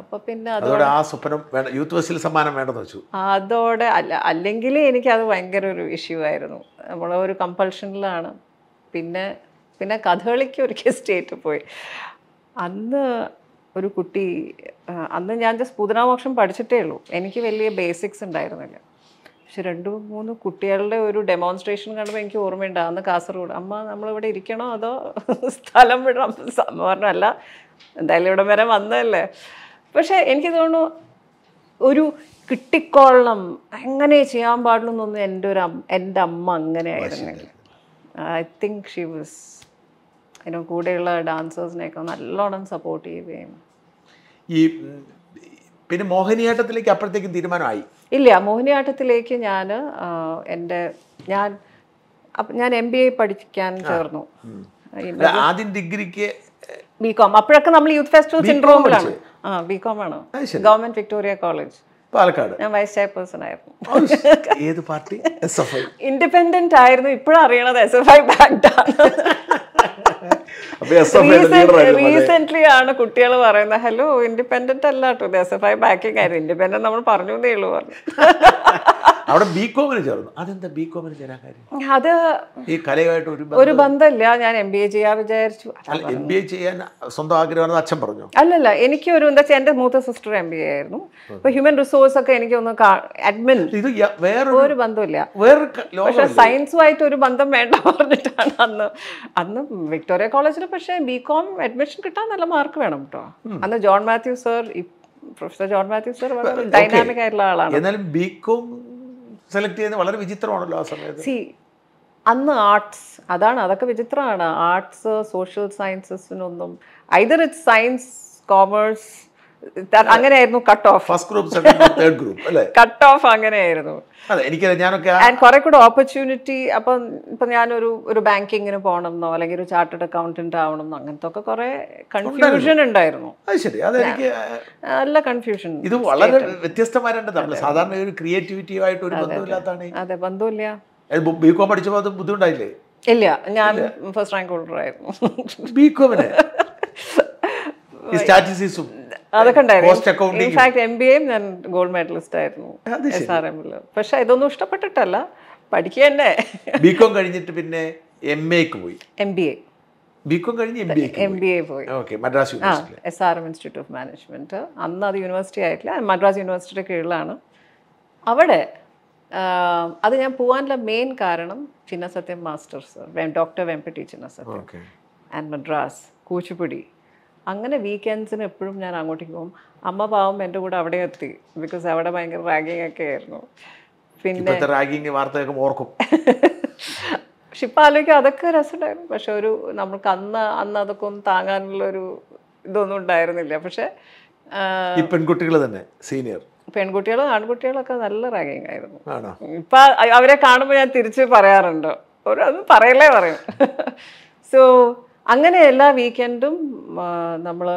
അപ്പൊ പിന്നെ അതോടെ ആ സ്വപ്നം യൂത്ത് ബസ്സിൽ സമ്മാനം വേണ്ടെന്ന് വെച്ചു അതോടെ അല്ല അല്ലെങ്കിൽ എനിക്ക് ഭയങ്കര ഒരു ഇഷ്യൂ ആയിരുന്നു നമ്മൾ ഒരു കമ്പൾഷനിലാണ് പിന്നെ പിന്നെ കഥകളിക്ക് ഒരിക്കൽ സ്റ്റേറ്റ് പോയി അന്ന് ഒരു കുട്ടി അന്ന് ഞാൻ ജസ്റ്റ് പൂതനാമോക്ഷം പഠിച്ചിട്ടേ ഉള്ളൂ എനിക്ക് വലിയ ബേസിക്സ് ഉണ്ടായിരുന്നില്ല പക്ഷെ രണ്ട് മൂന്ന് കുട്ടികളുടെ ഒരു ഡെമോൺസ്ട്രേഷൻ കണ്ടപ്പോൾ എനിക്ക് ഓർമ്മയുണ്ട് അന്ന് കാസർഗോഡ് അമ്മ നമ്മളിവിടെ ഇരിക്കണോ അതോ സ്ഥലം വിടണം പറഞ്ഞല്ല എന്തായാലും ഇവിടെ വരെ വന്നതല്ലേ പക്ഷേ എനിക്ക് തോന്നുന്നു ഒരു കിട്ടിക്കൊള്ളണം എങ്ങനെ ചെയ്യാൻ പാടില്ലെന്നൊന്നും എൻ്റെ ഒരു എൻ്റെ അമ്മ അങ്ങനെ ആയിരുന്നില്ല ഐ തിങ്ക് ഷീ വാസ് അതിന് കൂടെയുള്ള ഡാൻസേഴ്സിനെയൊക്കെ നല്ലോണം സപ്പോർട്ട് ചെയ്യുകയും ഈ പിന്നെ മോഹിനിയാട്ടത്തിലേക്ക് അപ്പോഴത്തേക്കും തീരുമാനമായി ഇല്ല മോഹിനിയാട്ടത്തിലേക്ക് ഞാൻ എൻ്റെ ഞാൻ ഞാൻ എം ബി എ പഠിക്കാൻ ചേർന്നു ആദ്യം ഡിഗ്രിക്ക് ബി കോം അപ്പോഴൊക്കെ നമ്മൾ യൂത്ത് ഫെസ്റ്റിവൽ സിൻഡ്രോമിലാണ് ആ ബി കോം ആണ് ഗവൺമെന്റ് വിക്ടോറിയ കോളേജ് പാലക്കാട് ഞാൻ വൈസ് ചെയർപേഴ്സൺ ആയിരുന്നു oh, ഏത് party S F I independent ആയിരുന്നു ഇപ്പോഴും അറിയണത് എസ് എഫ് ഐ ബാങ്കാണ് റീസെന്റ് ആണ് കുട്ടികൾ പറയുന്നത് ഹലോ ഇൻഡിപെൻഡന്റ് അല്ല കേട്ടോ എസ് എഫ് ഐ ബാക്കിംഗ് ആയിരുന്നു ഇൻഡിപെൻഡന്റ് നമ്മൾ പറഞ്ഞു എന്നേ ഉള്ളൂ പറഞ്ഞു അവിടെ ബി കോമിന് ചേർന്നു അതെന്താ ബി കോമിന് ചേരാൻ കാര്യം അത് ഈ കലയുമായിട്ട് ഒരു ഒരു ബന്ധമില്ല ഞാൻ എം ബി എ ചെയ്യാൻ വിചാരിച്ചു അല്ല എം ബി എ ചെയ്യാൻ സ്വന്തം ആഗ്രഹമാണെന്ന് അച്ഛൻ പറഞ്ഞു അല്ലല്ല എനിക്ക് ഒരു എന്താ വെച്ചാൽ എന്റെ മൂത്ത സിസ്റ്റർ എം ബി എ ആയിരുന്നു അപ്പൊ ഹ്യൂമൻ റിസോഴ്സ് ഒക്കെ എനിക്ക് ഒന്ന് അഡ്മിൻ ഇത് വേറെ ഒരു ബന്ധമില്ല വേറെ പക്ഷെ സയൻസുമായിട്ട് ഒരു ബന്ധം വേണ്ട പറഞ്ഞിട്ടാണ് അന്ന് അന്ന് വിക്ടോറിയ കോളേജിൽ പക്ഷേ ബി കോം അഡ്മിഷൻ കിട്ടാൻ നല്ല മാർക്ക് വേണം കേട്ടോ അന്ന് John Mathew sir professor John Mathew sir വളരെ ഡൈനാമിക് ആയിട്ടുള്ള ആളാണ് എന്നാലും ബികോം സെലക്ട് ചെയ്യുന്നത് വളരെ വിചിത്രമാണല്ലോ ആ സമയത്ത് സി അന്ന് ആർട്സ് അതാണ് അതൊക്കെ വിചിത്രമാണ് ആർട്സ് സോഷ്യൽ സയൻസസിനൊന്നും ഐദർ ഇറ്റ്സ് സയൻസ് കോമേഴ്സ് അങ്ങനെയായിരുന്നു cut off first group third group അല്ലേ കട്ട് ഓഫ് അങ്ങനെയായിരുന്നു എനിക്ക് ഞാനൊക്കെ കുറെ കൂടെ ഓപ്പർച്യൂണിറ്റി അപ്പം ഇപ്പൊ ഞാനൊരു ഒരു ബാങ്കിങ്ങിന് പോകണമെന്നോ അല്ലെങ്കിൽ ഒരു ചാർട്ടേഡ് അക്കൗണ്ടന്റ് ആവണമെന്നോ അങ്ങനത്തെ ഒക്കെ കുറെ കൺഫ്യൂഷൻ ഉണ്ടായിരുന്നു അത് ശരി അതെനിക്ക് നല്ല കൺഫ്യൂഷൻ ഇത് വളരെ വ്യത്യസ്തമായ രണ്ട് തമ്മിൽ സാധാരണ ഒരു ആയിട്ട് ഒരു ബന്ധമില്ലാത്താണ് അതെ ബന്ധമില്ല ബികോം പഠിച്ചപ്പോൾ അത് ബുദ്ധിമുട്ടായില്ലേ ഇല്ല ഞാൻ ഫസ്റ്റ് റാങ്ക് ഹോൾഡർ ആയിരുന്നു ബികോമിന് സ്റ്റാറ്റിസ്റ്റിക്സും അതൊക്കെ ഉണ്ടായിരുന്നു ഇൻഫാക്ട് എം ബി എയും ഞാൻ ഗോൾഡ് മെഡലിസ്റ്റ് ആയിരുന്നു എസ് ആർ എമ്മിൽ പക്ഷെ ഇതൊന്നും ഇഷ്ടപ്പെട്ടിട്ടല്ല പഠിക്കുക തന്നെ ബികോം കഴിഞ്ഞിട്ട് പിന്നെ എം എക്ക് പോയി എം ബി എ ബികോം കഴിഞ്ഞ് എം ബി എ പോയി okay Madras S R M institute of management അന്ന് അത് യൂണിവേഴ്സിറ്റി ആയിട്ടില്ല മദ്രാസ് യൂണിവേഴ്സിറ്റിയുടെ കീഴിലാണ് അവിടെ അത് ഞാൻ പോകാനുള്ള മെയിൻ കാരണം Chinnasatyam master masters doctor Vempati Chinnasatyam and Madras Kuchipudi അങ്ങനെ വീക്കെൻഡ്സിന് എപ്പോഴും ഞാൻ അങ്ങോട്ടേക്ക് പോകും അമ്മ പാവം എൻ്റെ കൂടെ അവിടെ എത്തി ബിക്കോസ് അവിടെ ഭയങ്കര റാഗിങ് ഒക്കെ ആയിരുന്നു പിന്നെ റാഗിങ് വാർത്തയൊക്കെ ഓർക്കും പക്ഷെ ഇപ്പം ആലോചിക്കും അതൊക്കെ രസമുണ്ടായിരുന്നു പക്ഷെ ഒരു നമ്മൾക്ക് അന്ന് അന്ന് അതൊക്കെ ഒന്നും താങ്ങാനുള്ള ഒരു ഇതൊന്നും ഉണ്ടായിരുന്നില്ല പക്ഷേ ഈ പെൺകുട്ടികൾ തന്നെ സീനിയർ പെൺകുട്ടികളും ആൺകുട്ടികളൊക്കെ നല്ല റാഗിങ് ആയിരുന്നു ഇപ്പൊ അവരെ കാണുമ്പോൾ ഞാൻ തിരിച്ച് പറയാറുണ്ട് ഒരു അത് പറയലേ പറയും സോ അങ്ങനെ എല്ലാ വീക്കെൻഡും നമ്മൾ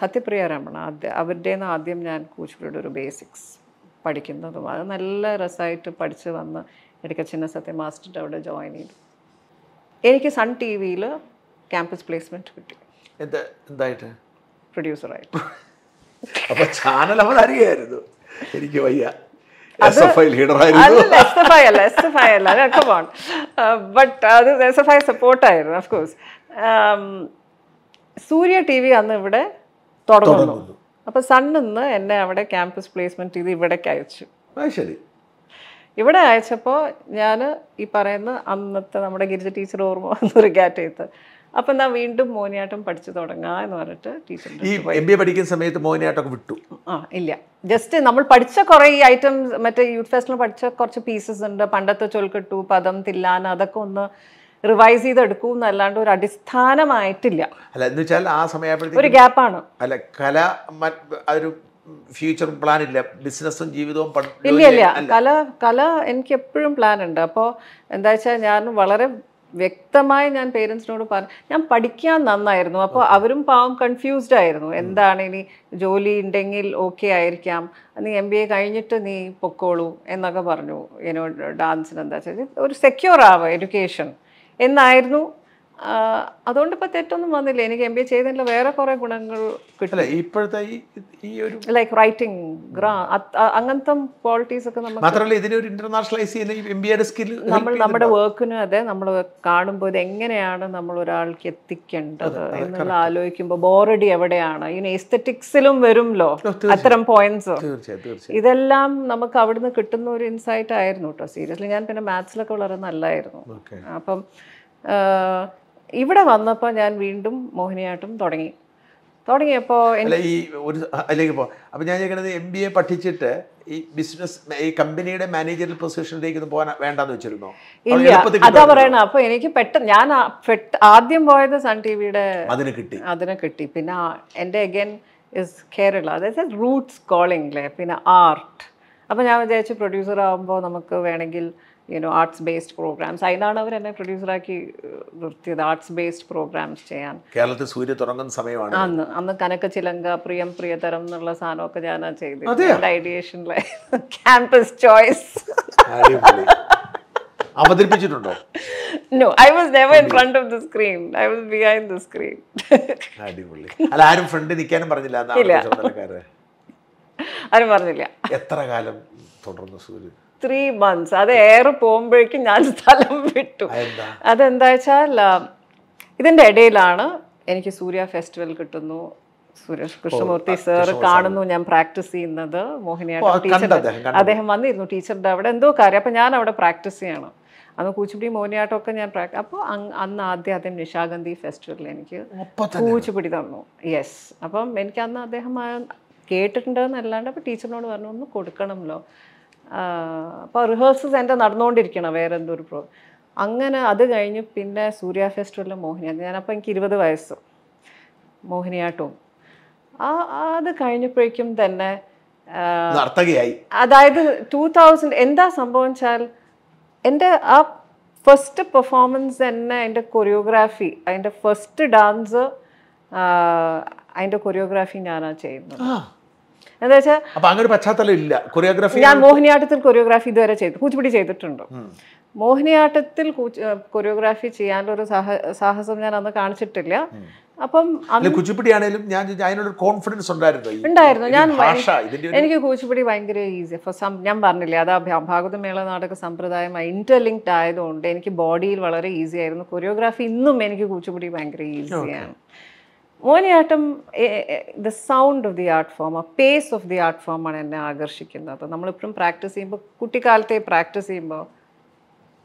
സത്യപ്രിയ രമണ ആദ്യ അവരുടെ നിന്ന് ആദ്യം ഞാൻ കൂച്ചിപ്പുടിയുടെ ഒരു ബേസിക്സ് പഠിക്കുന്നതും അത് നല്ല രസമായിട്ട് പഠിച്ച് വന്ന് ഇടയ്ക്ക് ചിന്ന സത്യ മാസ്റ്ററിൻ്റെ അവിടെ ജോയിൻ ചെയ്തു എനിക്ക് സൺ ടി വിയിൽ ക്യാമ്പസ് പ്ലേസ്മെൻറ്റ് കിട്ടി എന്തായിട്ട് പ്രൊഡ്യൂസറായിട്ട് അപ്പോൾ ചാനൽ അവൻ അറിയായിരുന്നു എനിക്ക് വയ്യ ബട്ട് അത് എസ് എഫ് ഐ സപ്പോർട്ടായിരുന്നു അഫ്കോഴ്സ് സൂര്യ ടി വി അന്ന് ഇവിടെ തുടങ്ങുന്നു അപ്പൊ സണ്ണിന്ന് എന്നെ അവിടെ ക്യാമ്പസ് പ്ലേസ്മെന്റ് ചെയ്ത് ഇവിടേക്ക് അയച്ചു ഇവിടെ അയച്ചപ്പോ ഞാൻ ഈ പറയുന്ന അന്നത്തെ നമ്മുടെ ഗിരിജ ടീച്ചർ ഓർമ്മ വന്ന ഗ്യാറ്റ് ചെയ്ത് അപ്പൊ ഞാൻ വീണ്ടും മോഹിനിയാട്ടം പഠിച്ചു തുടങ്ങാ എന്ന് പറഞ്ഞിട്ട് ടീച്ചർ ഈ പഠിക്കുന്ന സമയത്ത് മോഹിനിയാട്ടമൊക്കെ വിട്ടു ആ ഇല്ല ജസ്റ്റ് നമ്മൾ പഠിച്ച കുറേ ഈ ഐറ്റംസ് മറ്റേ യൂത്ത് ഫെസ്റ്റിൽ പഠിച്ച കുറച്ച് പീസസ് ഉണ്ട് പണ്ടത്തെ ചൊൽക്കെട്ടു പദം തില്ലാന അതൊക്കെ ഒന്ന് റിവൈസ് ചെയ്തെടുക്കൂ എന്നല്ലാണ്ട് ഒരു അടിസ്ഥാനമായിട്ടില്ല അല്ല എന്ന് വെച്ചാൽ ആ സമയമായപ്പോഴത്തേക്ക് ഒരു ഗ്യാപ്പാണ് അല്ല കല ഒരു ഫ്യൂച്ചർ പ്ലാൻ ഇല്ല ബിസിനസ്സും ജീവിതവും ഇല്ല ഇല്ല കല കല എനിക്ക് എപ്പോഴും പ്ലാൻ ഉണ്ട് അപ്പോൾ എന്താ വെച്ചാൽ ഞാൻ വളരെ വ്യക്തമായി ഞാൻ പേരൻസിനോട് പറഞ്ഞു ഞാൻ പഠിക്കാൻ നന്നായിരുന്നു അപ്പോൾ അവരും പാവം കൺഫ്യൂസ്ഡ് ആയിരുന്നു എന്താണ് ഇനി ജോലി ഉണ്ടെങ്കിൽ ഓക്കെ ആയിരിക്കാം നീ എം ബി എ കഴിഞ്ഞിട്ട് നീ പൊക്കോളൂ എന്നൊക്കെ പറഞ്ഞു എന്നോട് ഡാൻസിന് എന്താ വെച്ചാൽ ഒരു സെക്യൂർ ആവുക എഡ്യൂക്കേഷൻ എന്നായിരുന്നു അതുകൊണ്ട് ഇപ്പൊ തെറ്റൊന്നും വന്നില്ല എനിക്ക് എം ബി എ ചെയ്തതിന്റെ വേറെ കുറെ ഗുണങ്ങൾ ഇപ്പോഴത്തെ ഈ ഒരു ലൈക്ക് റൈറ്റിംഗ് അങ്ങനത്തെ ക്വാളിറ്റീസ് ഒക്കെ നമ്മൾ മാത്രമല്ല ഇതിനൊരു ഇന്റർനാഷണലൈസ് ചെയ്യുന്ന സ്കിൽ നമ്മൾ നമ്മുടെ വർക്കിനും അതെ നമ്മൾ കാണുമ്പോൾ ഇത് എങ്ങനെയാണ് നമ്മൾ ഒരാൾക്ക് എത്തിക്കേണ്ടത് എന്നുള്ള ആലോചിക്കുമ്പോൾ ബോറടി എവിടെയാണ് ഇനി എസ്തെറ്റിക്സിലും വരുമല്ലോ അത്തരം പോയിന്റ്സ് ഇതെല്ലാം നമുക്ക് അവിടുന്ന് കിട്ടുന്ന ഒരു ഇൻസൈറ്റ് ആയിരുന്നു കേട്ടോ സീരിയസ്ലി ഞാൻ പിന്നെ മാത്സിലൊക്കെ വളരെ നല്ലായിരുന്നു അപ്പം ഇവിടെ വന്നപ്പോൾ ഞാൻ വീണ്ടും മോഹിനിയാട്ടം തുടങ്ങി തുടങ്ങിയപ്പോൾ ഈ ഒരു അല്ലെങ്കിൽ ഇപ്പോൾ അപ്പോൾ ഞാൻ ചോദിക്കണത് എം ബി എ പഠിച്ചിട്ട് ഈ ബിസിനസ് ഈ കമ്പനിയുടെ മാനേജറിൽ പൊസിഷനിലേക്ക് ഒന്നും പോകാൻ വേണ്ടെന്ന് വെച്ചിരുന്നു ഇല്ല അതാ പറയണ അപ്പൊ എനിക്ക് പെട്ടെന്ന് ഞാൻ ആദ്യം പോയത് സൺ ടി വിയുടെ അതിന് കിട്ടി അതിന് കിട്ടി പിന്നെ എൻ്റെ അഗൻ ഇസ് കേരള അതായത് റൂട്ട്സ് അല്ലേ പിന്നെ ആർട്ട് അപ്പം ഞാൻ വിചാരിച്ചു പ്രൊഡ്യൂസർ ആകുമ്പോൾ നമുക്ക് വേണമെങ്കിൽ യുനോ ആർട്സ് ബേസ്ഡ് പ്രോഗ്രാംസ് അതിനാണ് അവർ എന്നെ പ്രൊഡ്യൂസറാക്കി നിർത്തിയത് ആർട്സ് ബേസ്ഡ് പ്രോഗ്രാംസ് ചെയ്യാൻ കേരളത്തിൽ സൂര്യ തുടങ്ങുന്ന സമയമാണ് അന്ന് അന്ന് കനക ചിലങ്ക പ്രിയം പ്രിയതരം എന്നുള്ള സാധനമൊക്കെ ഞാൻ ചെയ്തത് ഐഡിയേഷനിലെ ക്യാമ്പസ് ചോയ്സ് അവതരിപ്പിച്ചിട്ടുണ്ടോ no I was never in front of the screen I was behind the screen അടിപൊളി അല്ല ആരും ഫ്രണ്ട് നിൽക്കാനും പറഞ്ഞില്ല ആരും പറഞ്ഞില്ല എത്ര കാലം തുടർന്നു സൂര്യ ത്രീ മന്ത്സ് അത് എയർ പോകുമ്പോഴേക്കും ഞാൻ സ്ഥലം വിട്ടു അതെന്താ വെച്ചാൽ ഇതിൻ്റെ ഇടയിലാണ് എനിക്ക് സൂര്യ ഫെസ്റ്റിവൽ കിട്ടുന്നു സുരേഷ് കൃഷ്ണമൂർത്തി സർ കാണുന്നു ഞാൻ പ്രാക്ടീസ് ചെയ്യുന്നത് മോഹിനിയാട്ടം ടീച്ചർ അദ്ദേഹം വന്നിരുന്നു ടീച്ചറുടെ അവിടെ എന്തോ കാര്യം അപ്പം ഞാൻ അവിടെ പ്രാക്ടീസ് ചെയ്യണം അന്ന് കൂച്ചുപിടി മോഹിനിയാട്ടമൊക്കെ ഞാൻ പ്രാക്ടീസ് അപ്പോൾ അന്ന് ആദ്യം അദ്ദേഹം നിശാഗന്ധി ഫെസ്റ്റിവലിൽ എനിക്ക് കൂച്ചുപിടി തന്നു യെസ് അപ്പം എനിക്ക് അന്ന് അദ്ദേഹം കേട്ടിട്ടുണ്ടെന്നല്ലാണ്ട് അപ്പോൾ ടീച്ചറിനോട് പറഞ്ഞു ഒന്ന് കൊടുക്കണമല്ലോ അപ്പോൾ റിഹേഴ്സൽസ് എൻ്റെ നടന്നുകൊണ്ടിരിക്കണം വേറെ എന്തൊരു പ്രോ അങ്ങനെ അത് കഴിഞ്ഞ് പിന്നെ സൂര്യ ഫെസ്റ്റിവലിൽ മോഹിനിയാട്ടം ഞാനപ്പോൾ എനിക്ക് ഇരുപത് വയസ്സ് മോഹിനിയാട്ടവും ആ അത് കഴിഞ്ഞപ്പോഴേക്കും തന്നെ അതായത് ടു തൗസൻഡ് എന്താ സംഭവം വെച്ചാൽ എൻ്റെ ആ ഫസ്റ്റ് പെർഫോമൻസ് തന്നെ അതിൻ്റെ കൊറിയോഗ്രാഫി അതിൻ്റെ ഫസ്റ്റ് ഡാൻസ് അതിൻ്റെ കൊറിയോഗ്രാഫി ഞാനാണ് ചെയ്യുന്നത് എന്താ വെച്ചാൽ കൊറിയോഗ്രാഫി ഞാൻ മോഹിനിയാട്ടത്തിൽ കൊറിയോഗ്രാഫി ഇതുവരെ ചെയ്തു കൂച്ചുപിടി ചെയ്തിട്ടുണ്ട് മോഹിനിയാട്ടത്തിൽ കൊറിയോഗ്രാഫി ചെയ്യാനുള്ളൊരു സാഹസം ഞാൻ അന്ന് കാണിച്ചിട്ടില്ല അപ്പം കുച്ചിപ്പിടിയാണേലും ഞാൻ അതിനൊരു കോൺഫിഡൻസ് ഉണ്ടായിരുന്നു ഉണ്ടായിരുന്നു ഞാൻ എനിക്ക് കുച്ചിപ്പിടി ഭയങ്കര ഈസി ഫോർ സം ഞാൻ പറഞ്ഞില്ലേ അത് ഭാഗവത മേള നാടക സമ്പ്രദായമായി ഇന്റർലിങ്ക്ഡ് ആയതുകൊണ്ട് എനിക്ക് ബോഡിയിൽ വളരെ ഈസി ആയിരുന്നു കൊറിയോഗ്രാഫി ഇന്നും എനിക്ക് കുച്ചിപ്പിടി ഭയങ്കര ഈസിയാണ് Mohiniyattam the sound of the art form ആ പേസ് ഓഫ് ദി ആർട്ട് ഫോമാണ് എന്നെ ആകർഷിക്കുന്നത് നമ്മളിപ്പോഴും പ്രാക്ടീസ് ചെയ്യുമ്പോൾ കുട്ടിക്കാലത്തെ പ്രാക്ടീസ് ചെയ്യുമ്പോൾ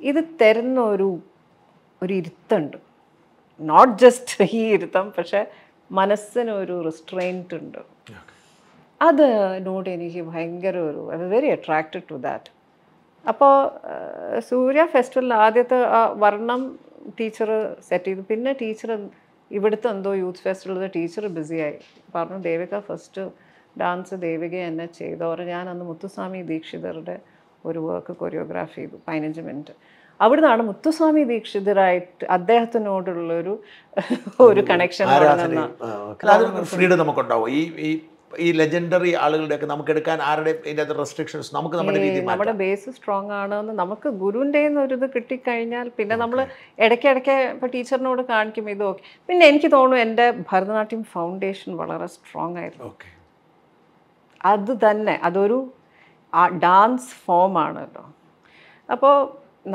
ഇത് തരുന്ന ഒരു ഒരു ഇരുത്തുണ്ട് നോട്ട് ജസ്റ്റ് ഈ ഇരുത്തം പക്ഷെ മനസ്സിനൊരു റിസ്ട്രെയിൻറ്റ് ഉണ്ട് അതിനോട് എനിക്ക് ഭയങ്കര ഒരു I very attracted to that അപ്പോൾ സൂര്യ ഫെസ്റ്റിവലിൽ ആദ്യത്തെ വർണ്ണം ടീച്ചർ സെറ്റ് ചെയ്തു പിന്നെ ടീച്ചർ ഇവിടുത്തെ എന്തോ യൂത്ത് ഫെസ്റ്റിവൽ ടീച്ചർ ബിസിയായി പറഞ്ഞു ദേവിക ഫസ്റ്റ് ഡാൻസ് ദേവിക എന്നെ ചെയ്തവർ ഞാൻ അന്ന് മുത്തുസ്വാമി ദീക്ഷിതരുടെ ഒരു വർക്ക് കൊറിയോഗ്രാഫി ചെയ്തു പതിനഞ്ച് മിനിറ്റ് നിന്നാണ് മുത്തുസ്വാമി ദീക്ഷിതരായിട്ട് അദ്ദേഹത്തിനോടുള്ളൊരു ഒരു കണക്ഷൻ ഫ്രീഡം നമുക്കുണ്ടാവും ഈ ഈ ലെജൻഡറി ആളുകളുടെയൊക്കെ നമുക്ക് എടുക്കാൻ ആരുടെ ഇതിൻ്റെ റെസ്ട്രിക്ഷൻസ് നമുക്ക് നമ്മുടെ രീതി നമ്മുടെ ബേസ് സ്ട്രോങ് ആണെന്ന് നമുക്ക് ഗുരുവിൻ്റെ ഒരു ഇത് കിട്ടിക്കഴിഞ്ഞാൽ പിന്നെ നമ്മൾ ഇടയ്ക്കിടയ്ക്ക് ഇപ്പോൾ ടീച്ചറിനോട് കാണിക്കും ഇത് ഓക്കെ പിന്നെ എനിക്ക് തോന്നുന്നു എൻ്റെ ഭരതനാട്യം ഫൗണ്ടേഷൻ വളരെ സ്ട്രോങ് ആയിരുന്നു അത് തന്നെ അതൊരു ഡാൻസ് ഫോം ആണല്ലോ അപ്പോൾ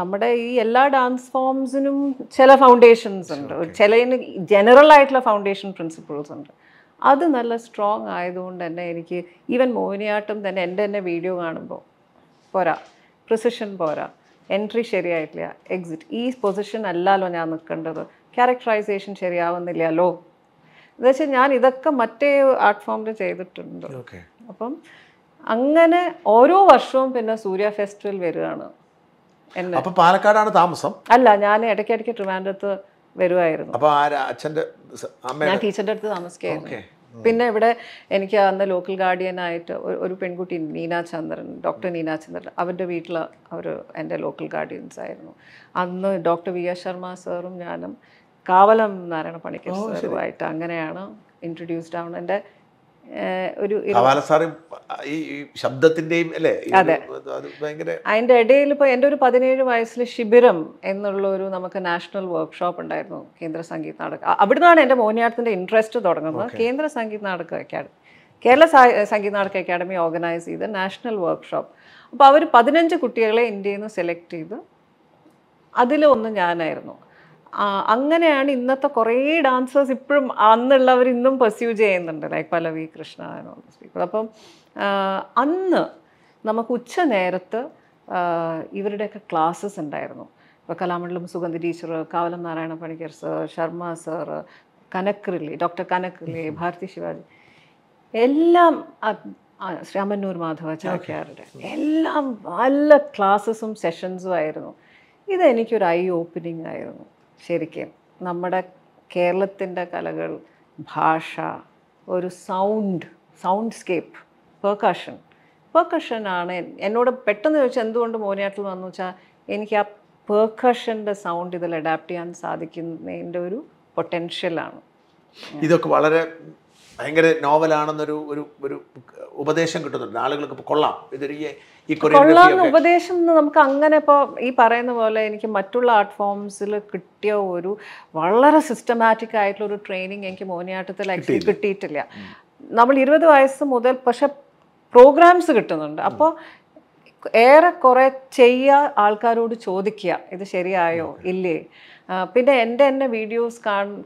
നമ്മുടെ ഈ എല്ലാ ഡാൻസ് ഫോംസിനും ചില ഫൗണ്ടേഷൻസ് ഉണ്ട് ചിലതിന് ജനറൽ ആയിട്ടുള്ള ഫൗണ്ടേഷൻ പ്രിൻസിപ്പിൾസ് ഉണ്ട് അത് നല്ല സ്ട്രോങ് ആയതുകൊണ്ട് തന്നെ എനിക്ക് ഈവൻ മോഹിനിയാട്ടം തന്നെ എൻ്റെ തന്നെ വീഡിയോ കാണുമ്പോൾ പോരാ പ്രിസിഷൻ പോരാ എൻട്രി ശരിയായിട്ടില്ല എക്സിറ്റ് ഈ പൊസിഷൻ അല്ലല്ലോ ഞാൻ നിൽക്കേണ്ടത് ക്യാരക്ടറൈസേഷൻ ശരിയാവുന്നില്ലല്ലോ എന്ന് വെച്ചാൽ ഞാൻ ഇതൊക്കെ മറ്റേ ആർട്ട് ഫോമിൽ ചെയ്തിട്ടുണ്ട് അപ്പം അങ്ങനെ ഓരോ വർഷവും പിന്നെ സൂര്യ ഫെസ്റ്റിവൽ വരികയാണ് എന്നെ അപ്പോൾ പാലക്കാടാണ് താമസം അല്ല ഞാൻ ഇടയ്ക്കിടയ്ക്ക് ട്രിവാൻഡ്രത്ത് വരുമായിരുന്നു അപ്പോൾ ഞാൻ ടീച്ചറിന്റെ അടുത്ത് താമസിക്കായിരുന്നു പിന്നെ ഇവിടെ എനിക്ക് അന്ന് ലോക്കൽ ഗാർഡിയനായിട്ട് ഒരു പെൺകുട്ടി ചന്ദ്രൻ ഡോക്ടർ ചന്ദ്രൻ അവരുടെ വീട്ടിൽ അവർ എൻ്റെ ലോക്കൽ ഗാർഡിയൻസ് ആയിരുന്നു അന്ന് ഡോക്ടർ വി എസ് ശർമ്മ സാറും ഞാനും കാവലം നാരായണ പണിക്കർ സാറുമായിട്ട് അങ്ങനെയാണ് ഇൻട്രൊഡ്യൂസ്ഡ് ആവുന്നത് എൻ്റെ ഒരു ഈ ശബ്ദത്തിന്റെയും അല്ലേ അതെ അതിന്റെ ഇടയിൽ ഇപ്പൊ എൻ്റെ ഒരു പതിനേഴ് വയസ്സിൽ ശിബിരം എന്നുള്ള ഒരു നമുക്ക് നാഷണൽ വർക്ക്ഷോപ്പ് ഉണ്ടായിരുന്നു കേന്ദ്ര സംഗീത നാടക അവിടുന്നാണ് എൻ്റെ മോഹിനിയാട്ടത്തിന്റെ ഇൻട്രസ്റ്റ് തുടങ്ങുന്നത് കേന്ദ്ര സംഗീത നാടക academy Kerala Sangeetha Nataka academy organise ചെയ്ത നാഷണൽ വർക്ക്ഷോപ്പ് അപ്പോൾ അവർ പതിനഞ്ച് കുട്ടികളെ ഇന്ത്യയിൽ നിന്ന് സെലക്ട് ചെയ്ത് അതിലൊന്ന് ഞാനായിരുന്നു അങ്ങനെയാണ് ഇന്നത്തെ കുറേ ഡാൻസേഴ്സ് ഇപ്പോഴും അന്നുള്ളവർ ഇന്നും പെർസ്യൂ ചെയ്യുന്നുണ്ട് ലൈക്ക് പലവി കൃഷ്ണ അപ്പം അന്ന് നമുക്ക് ഉച്ച നേരത്ത് ഇവരുടെയൊക്കെ ക്ലാസ്സസ് ഉണ്ടായിരുന്നു ഇപ്പോൾ Kalamandalam Sugandhi teacher Kavalam Narayana Panicker sir Sharma sir Kanak Rele doctor Kanak Rele Bharati Shivaji എല്ലാം ശ്യാമന്നൂർ മാധവാചാര്യാരുടെ എല്ലാം നല്ല ക്ലാസ്സസും സെഷൻസും ആയിരുന്നു ഇതെനിക്കൊരു ഐ ഓപ്പനിങ് ആയിരുന്നു ശരിക്കും നമ്മുടെ കേരളത്തിൻ്റെ കലകൾ ഭാഷ ഒരു സൗണ്ട് സൗണ്ട് സ്കേപ്പ് പെർക്കഷൻ പെർക്കഷനാണ് എന്നോട് പെട്ടെന്ന് ചോദിച്ചാൽ എന്തുകൊണ്ട് മോനിയാട്ടിൽ വന്നു വെച്ചാൽ എനിക്ക് ആ പെർക്കഷൻ്റെ സൗണ്ട് ഇതിൽ അഡാപ്റ്റ് ചെയ്യാൻ സാധിക്കുന്നതിൻ്റെ ഒരു പൊട്ടൻഷ്യലാണ് ഇതൊക്കെ വളരെ ഭയങ്കര നോവലാണെന്നൊരു ഒരു ഒരു ഉപദേശം കിട്ടുന്നുണ്ട് ആളുകൾക്ക് കൊള്ളാം ഇതൊരു ഈ കൊറിയോഗ്രാഫി ഉപദേശം നമുക്ക് അങ്ങനെ ഇപ്പോൾ ഈ പറയുന്ന പോലെ എനിക്ക് മറ്റുള്ള ആർട്ട് ഫോംസിൽ കിട്ടിയ ഒരു വളരെ സിസ്റ്റമാറ്റിക് ആയിട്ടുള്ള ഒരു ട്രെയിനിങ് എനിക്ക് മോനിയാട്ടത്തിൽ ആക്ച്വലി കിട്ടിയിട്ടില്ല നമ്മൾ ഇരുപത് വയസ്സ് മുതൽ പക്ഷെ പ്രോഗ്രാംസ് കിട്ടുന്നുണ്ട് അപ്പോൾ ഏറെ കുറേ ചെയ്യുക ആൾക്കാരോട് ചോദിക്കുക ഇത് ശരിയായോ ഇല്ലേ പിന്നെ എൻ്റെ എൻ്റെ വീഡിയോസ്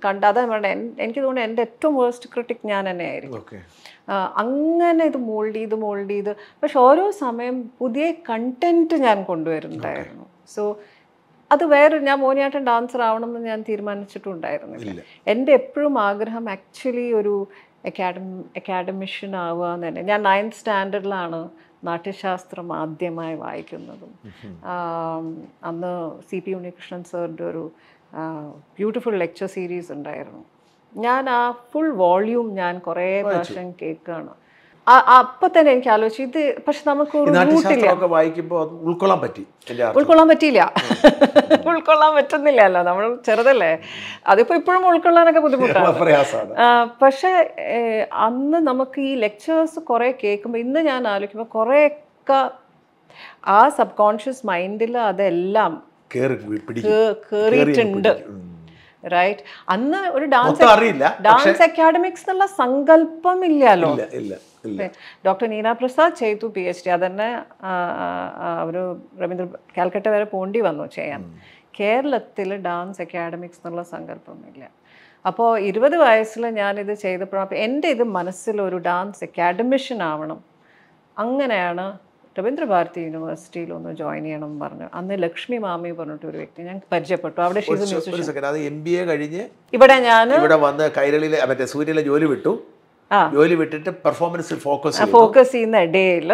കണ്ട് അതാ എനിക്ക് തോന്നുന്നു എൻ്റെ ഏറ്റവും വേഴ്സ്റ്റ് ക്രിട്ടിക് ഞാൻ തന്നെ ആയിരിക്കും അങ്ങനെ ഇത് മോൾഡ് ചെയ്ത് മോൾഡ് ചെയ്ത് പക്ഷെ ഓരോ സമയം പുതിയ കണ്ടന്റ് ഞാൻ കൊണ്ടുവരുന്നുണ്ടായിരുന്നു സോ അത് വേറെ ഞാൻ മോനിയാട്ടം ഡാൻസർ ആവണമെന്ന് ഞാൻ തീരുമാനിച്ചിട്ടുണ്ടായിരുന്നില്ല എൻ്റെ എപ്പോഴും ആഗ്രഹം ആക്ച്വലി ഒരു അക്കാഡമി അക്കാഡമിഷ്യൻ ആവുക എന്ന് തന്നെ ഞാൻ നയൻത് സ്റ്റാൻഡേർഡിലാണ് നാട്യശാസ്ത്രം ആദ്യമായി വായിക്കുന്നതും അന്ന് സി പി ഉണ്ണികൃഷ്ണൻ സാറിൻ്റെ ഒരു ബ്യൂട്ടിഫുൾ ലെക്ചർ സീരീസ് ഉണ്ടായിരുന്നു ഞാൻ ആ ഫുൾ വോള്യൂം ഞാൻ കുറേ പ്രാവശ്യം കേൾക്കുകയാണ് അപ്പൊ തന്നെ എനിക്ക് ആലോചിച്ചു ഇത് പക്ഷെ നമുക്ക് റൂട്ടില്ല വായിക്കുമ്പോൾ ഉൾക്കൊള്ളാൻ പറ്റി ഉൾക്കൊള്ളാൻ പറ്റിയില്ല ഉൾക്കൊള്ളാൻ പറ്റുന്നില്ലല്ലോ നമ്മൾ ചെറുതല്ലേ അതിപ്പോ ഇപ്പോഴും ഉൾക്കൊള്ളാനൊക്കെ ബുദ്ധിമുട്ടാണ് പക്ഷെ അന്ന് നമുക്ക് ഈ ലെക്ചേഴ്സ് കുറെ കേൾക്കുമ്പോൾ ഇന്ന് ഞാൻ ആലോചിക്കുമ്പോൾ കുറെയൊക്കെ ആ സബ് കോൺഷ്യസ് മൈൻഡിൽ അതെല്ലാം കേറിയിട്ടുണ്ട് റൈറ്റ് അന്ന് ഒരു ഡാൻസ് ഡാൻസ് അക്കാഡമിക്സ് എന്നുള്ള സങ്കല്പം ഇല്ലല്ലോ ഡോക്ടർ നീന പ്രസാദ് ചെയ്തു പി എച്ച് ഡി അതന്നെ അവർ രവീന്ദ്ര കാൽക്കട്ട വരെ പോണ്ടി വന്നു ചെയ്യാൻ കേരളത്തിൽ ഡാൻസ് അക്കാഡമിക്സ് എന്നുള്ള സങ്കല്പമില്ല അപ്പോൾ ഇരുപത് വയസ്സിൽ ഞാനിത് ചെയ്തപ്പോൾ അപ്പോൾ എൻ്റെ ഇത് മനസ്സിലൊരു ഡാൻസ് അക്കാഡമിഷ്യൻ ആവണം അങ്ങനെയാണ് രവീന്ദ്രഭാരതി യൂണിവേഴ്സിറ്റിയിൽ ഒന്ന് ജോയിൻ ചെയ്യണം എന്ന് പറഞ്ഞു അന്ന് ലക്ഷ്മി മാമി പറഞ്ഞിട്ട് ഒരു വ്യക്തി ഞാൻ പരിചയപ്പെട്ടു അവിടെ കഴിഞ്ഞ് ഇവിടെ ഞാൻ ഇവിടെ വന്ന് കൈരളിയിലെ മറ്റേ സൂര്യയിലെ ജോലി വിട്ടു ജോലി വിട്ടിട്ട് പെർഫോമൻസിൽ ഫോക്കസ് ഫോക്കസ് ചെയ്യുന്ന ഡേയിൽ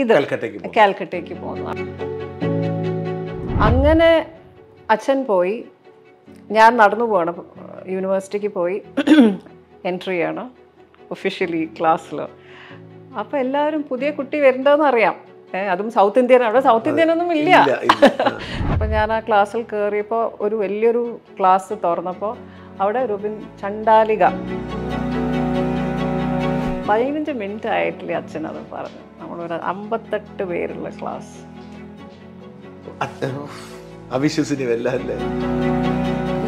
ഇത് കാൽക്കട്ടയ്ക്ക് കാൽക്കട്ടയ്ക്ക് പോകുന്നു അങ്ങനെ അച്ഛൻ പോയി ഞാൻ നടന്നു പോകണം യൂണിവേഴ്സിറ്റിക്ക് പോയി എൻട്രി ചെയ്യണം ഒഫീഷ്യലി ക്ലാസ്സിൽ അപ്പോൾ എല്ലാവരും പുതിയ കുട്ടി വരുന്നതെന്ന് അറിയാം അതും സൗത്ത് ഇന്ത്യൻ അവിടെ സൗത്ത് ഇന്ത്യൻ ഒന്നും ഇല്ല അപ്പം ഞാൻ ആ ക്ലാസ്സിൽ കയറിയപ്പോൾ ഒരു വലിയൊരു ക്ലാസ് തുറന്നപ്പോൾ അവിടെ റുബിൻ ചണ്ടാലിക പതിനഞ്ച് മിനിറ്റ് ആയിട്ടില്ലേ അച്ഛൻ അത് പറഞ്ഞു നമ്മളൊരു അമ്പത്തെട്ട് പേരുള്ള ക്ലാസ് അവിശ്വസിനിയല്ലേ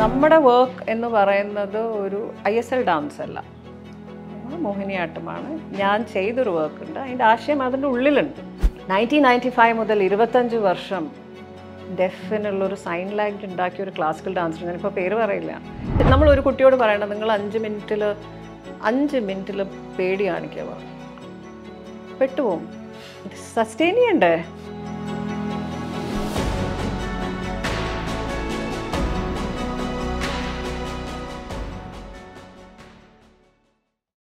നമ്മുടെ വർക്ക് എന്ന് പറയുന്നത് ഒരു ഐ എസ് എൽ ഡാൻസ് അല്ല മോഹിനിയാട്ടമാണ് ഞാൻ ചെയ്തൊരു വർക്ക് ഉണ്ട് അതിൻ്റെ ആശയം അതിൻ്റെ ഉള്ളിലുണ്ട് നയൻറ്റീൻ നയൻറ്റി ഫൈവ് മുതൽ ഇരുപത്തഞ്ച് വർഷം ഡെഫിനുള്ളൊരു സൈൻ ലാംഗ്വേജ് ഉണ്ടാക്കിയ ഒരു ക്ലാസിക്കൽ ഡാൻസർ ഞാനിപ്പോൾ പേര് പറയില്ല നമ്മളൊരു കുട്ടിയോട് പറയണം നിങ്ങൾ അഞ്ച് മിനിറ്റിൽ അഞ്ച് മിനിറ്റിൽ പേടി കാണിക്കുക പെട്ടുപോകും സസ്റ്റെയിൻ ചെയ്യണ്ടേ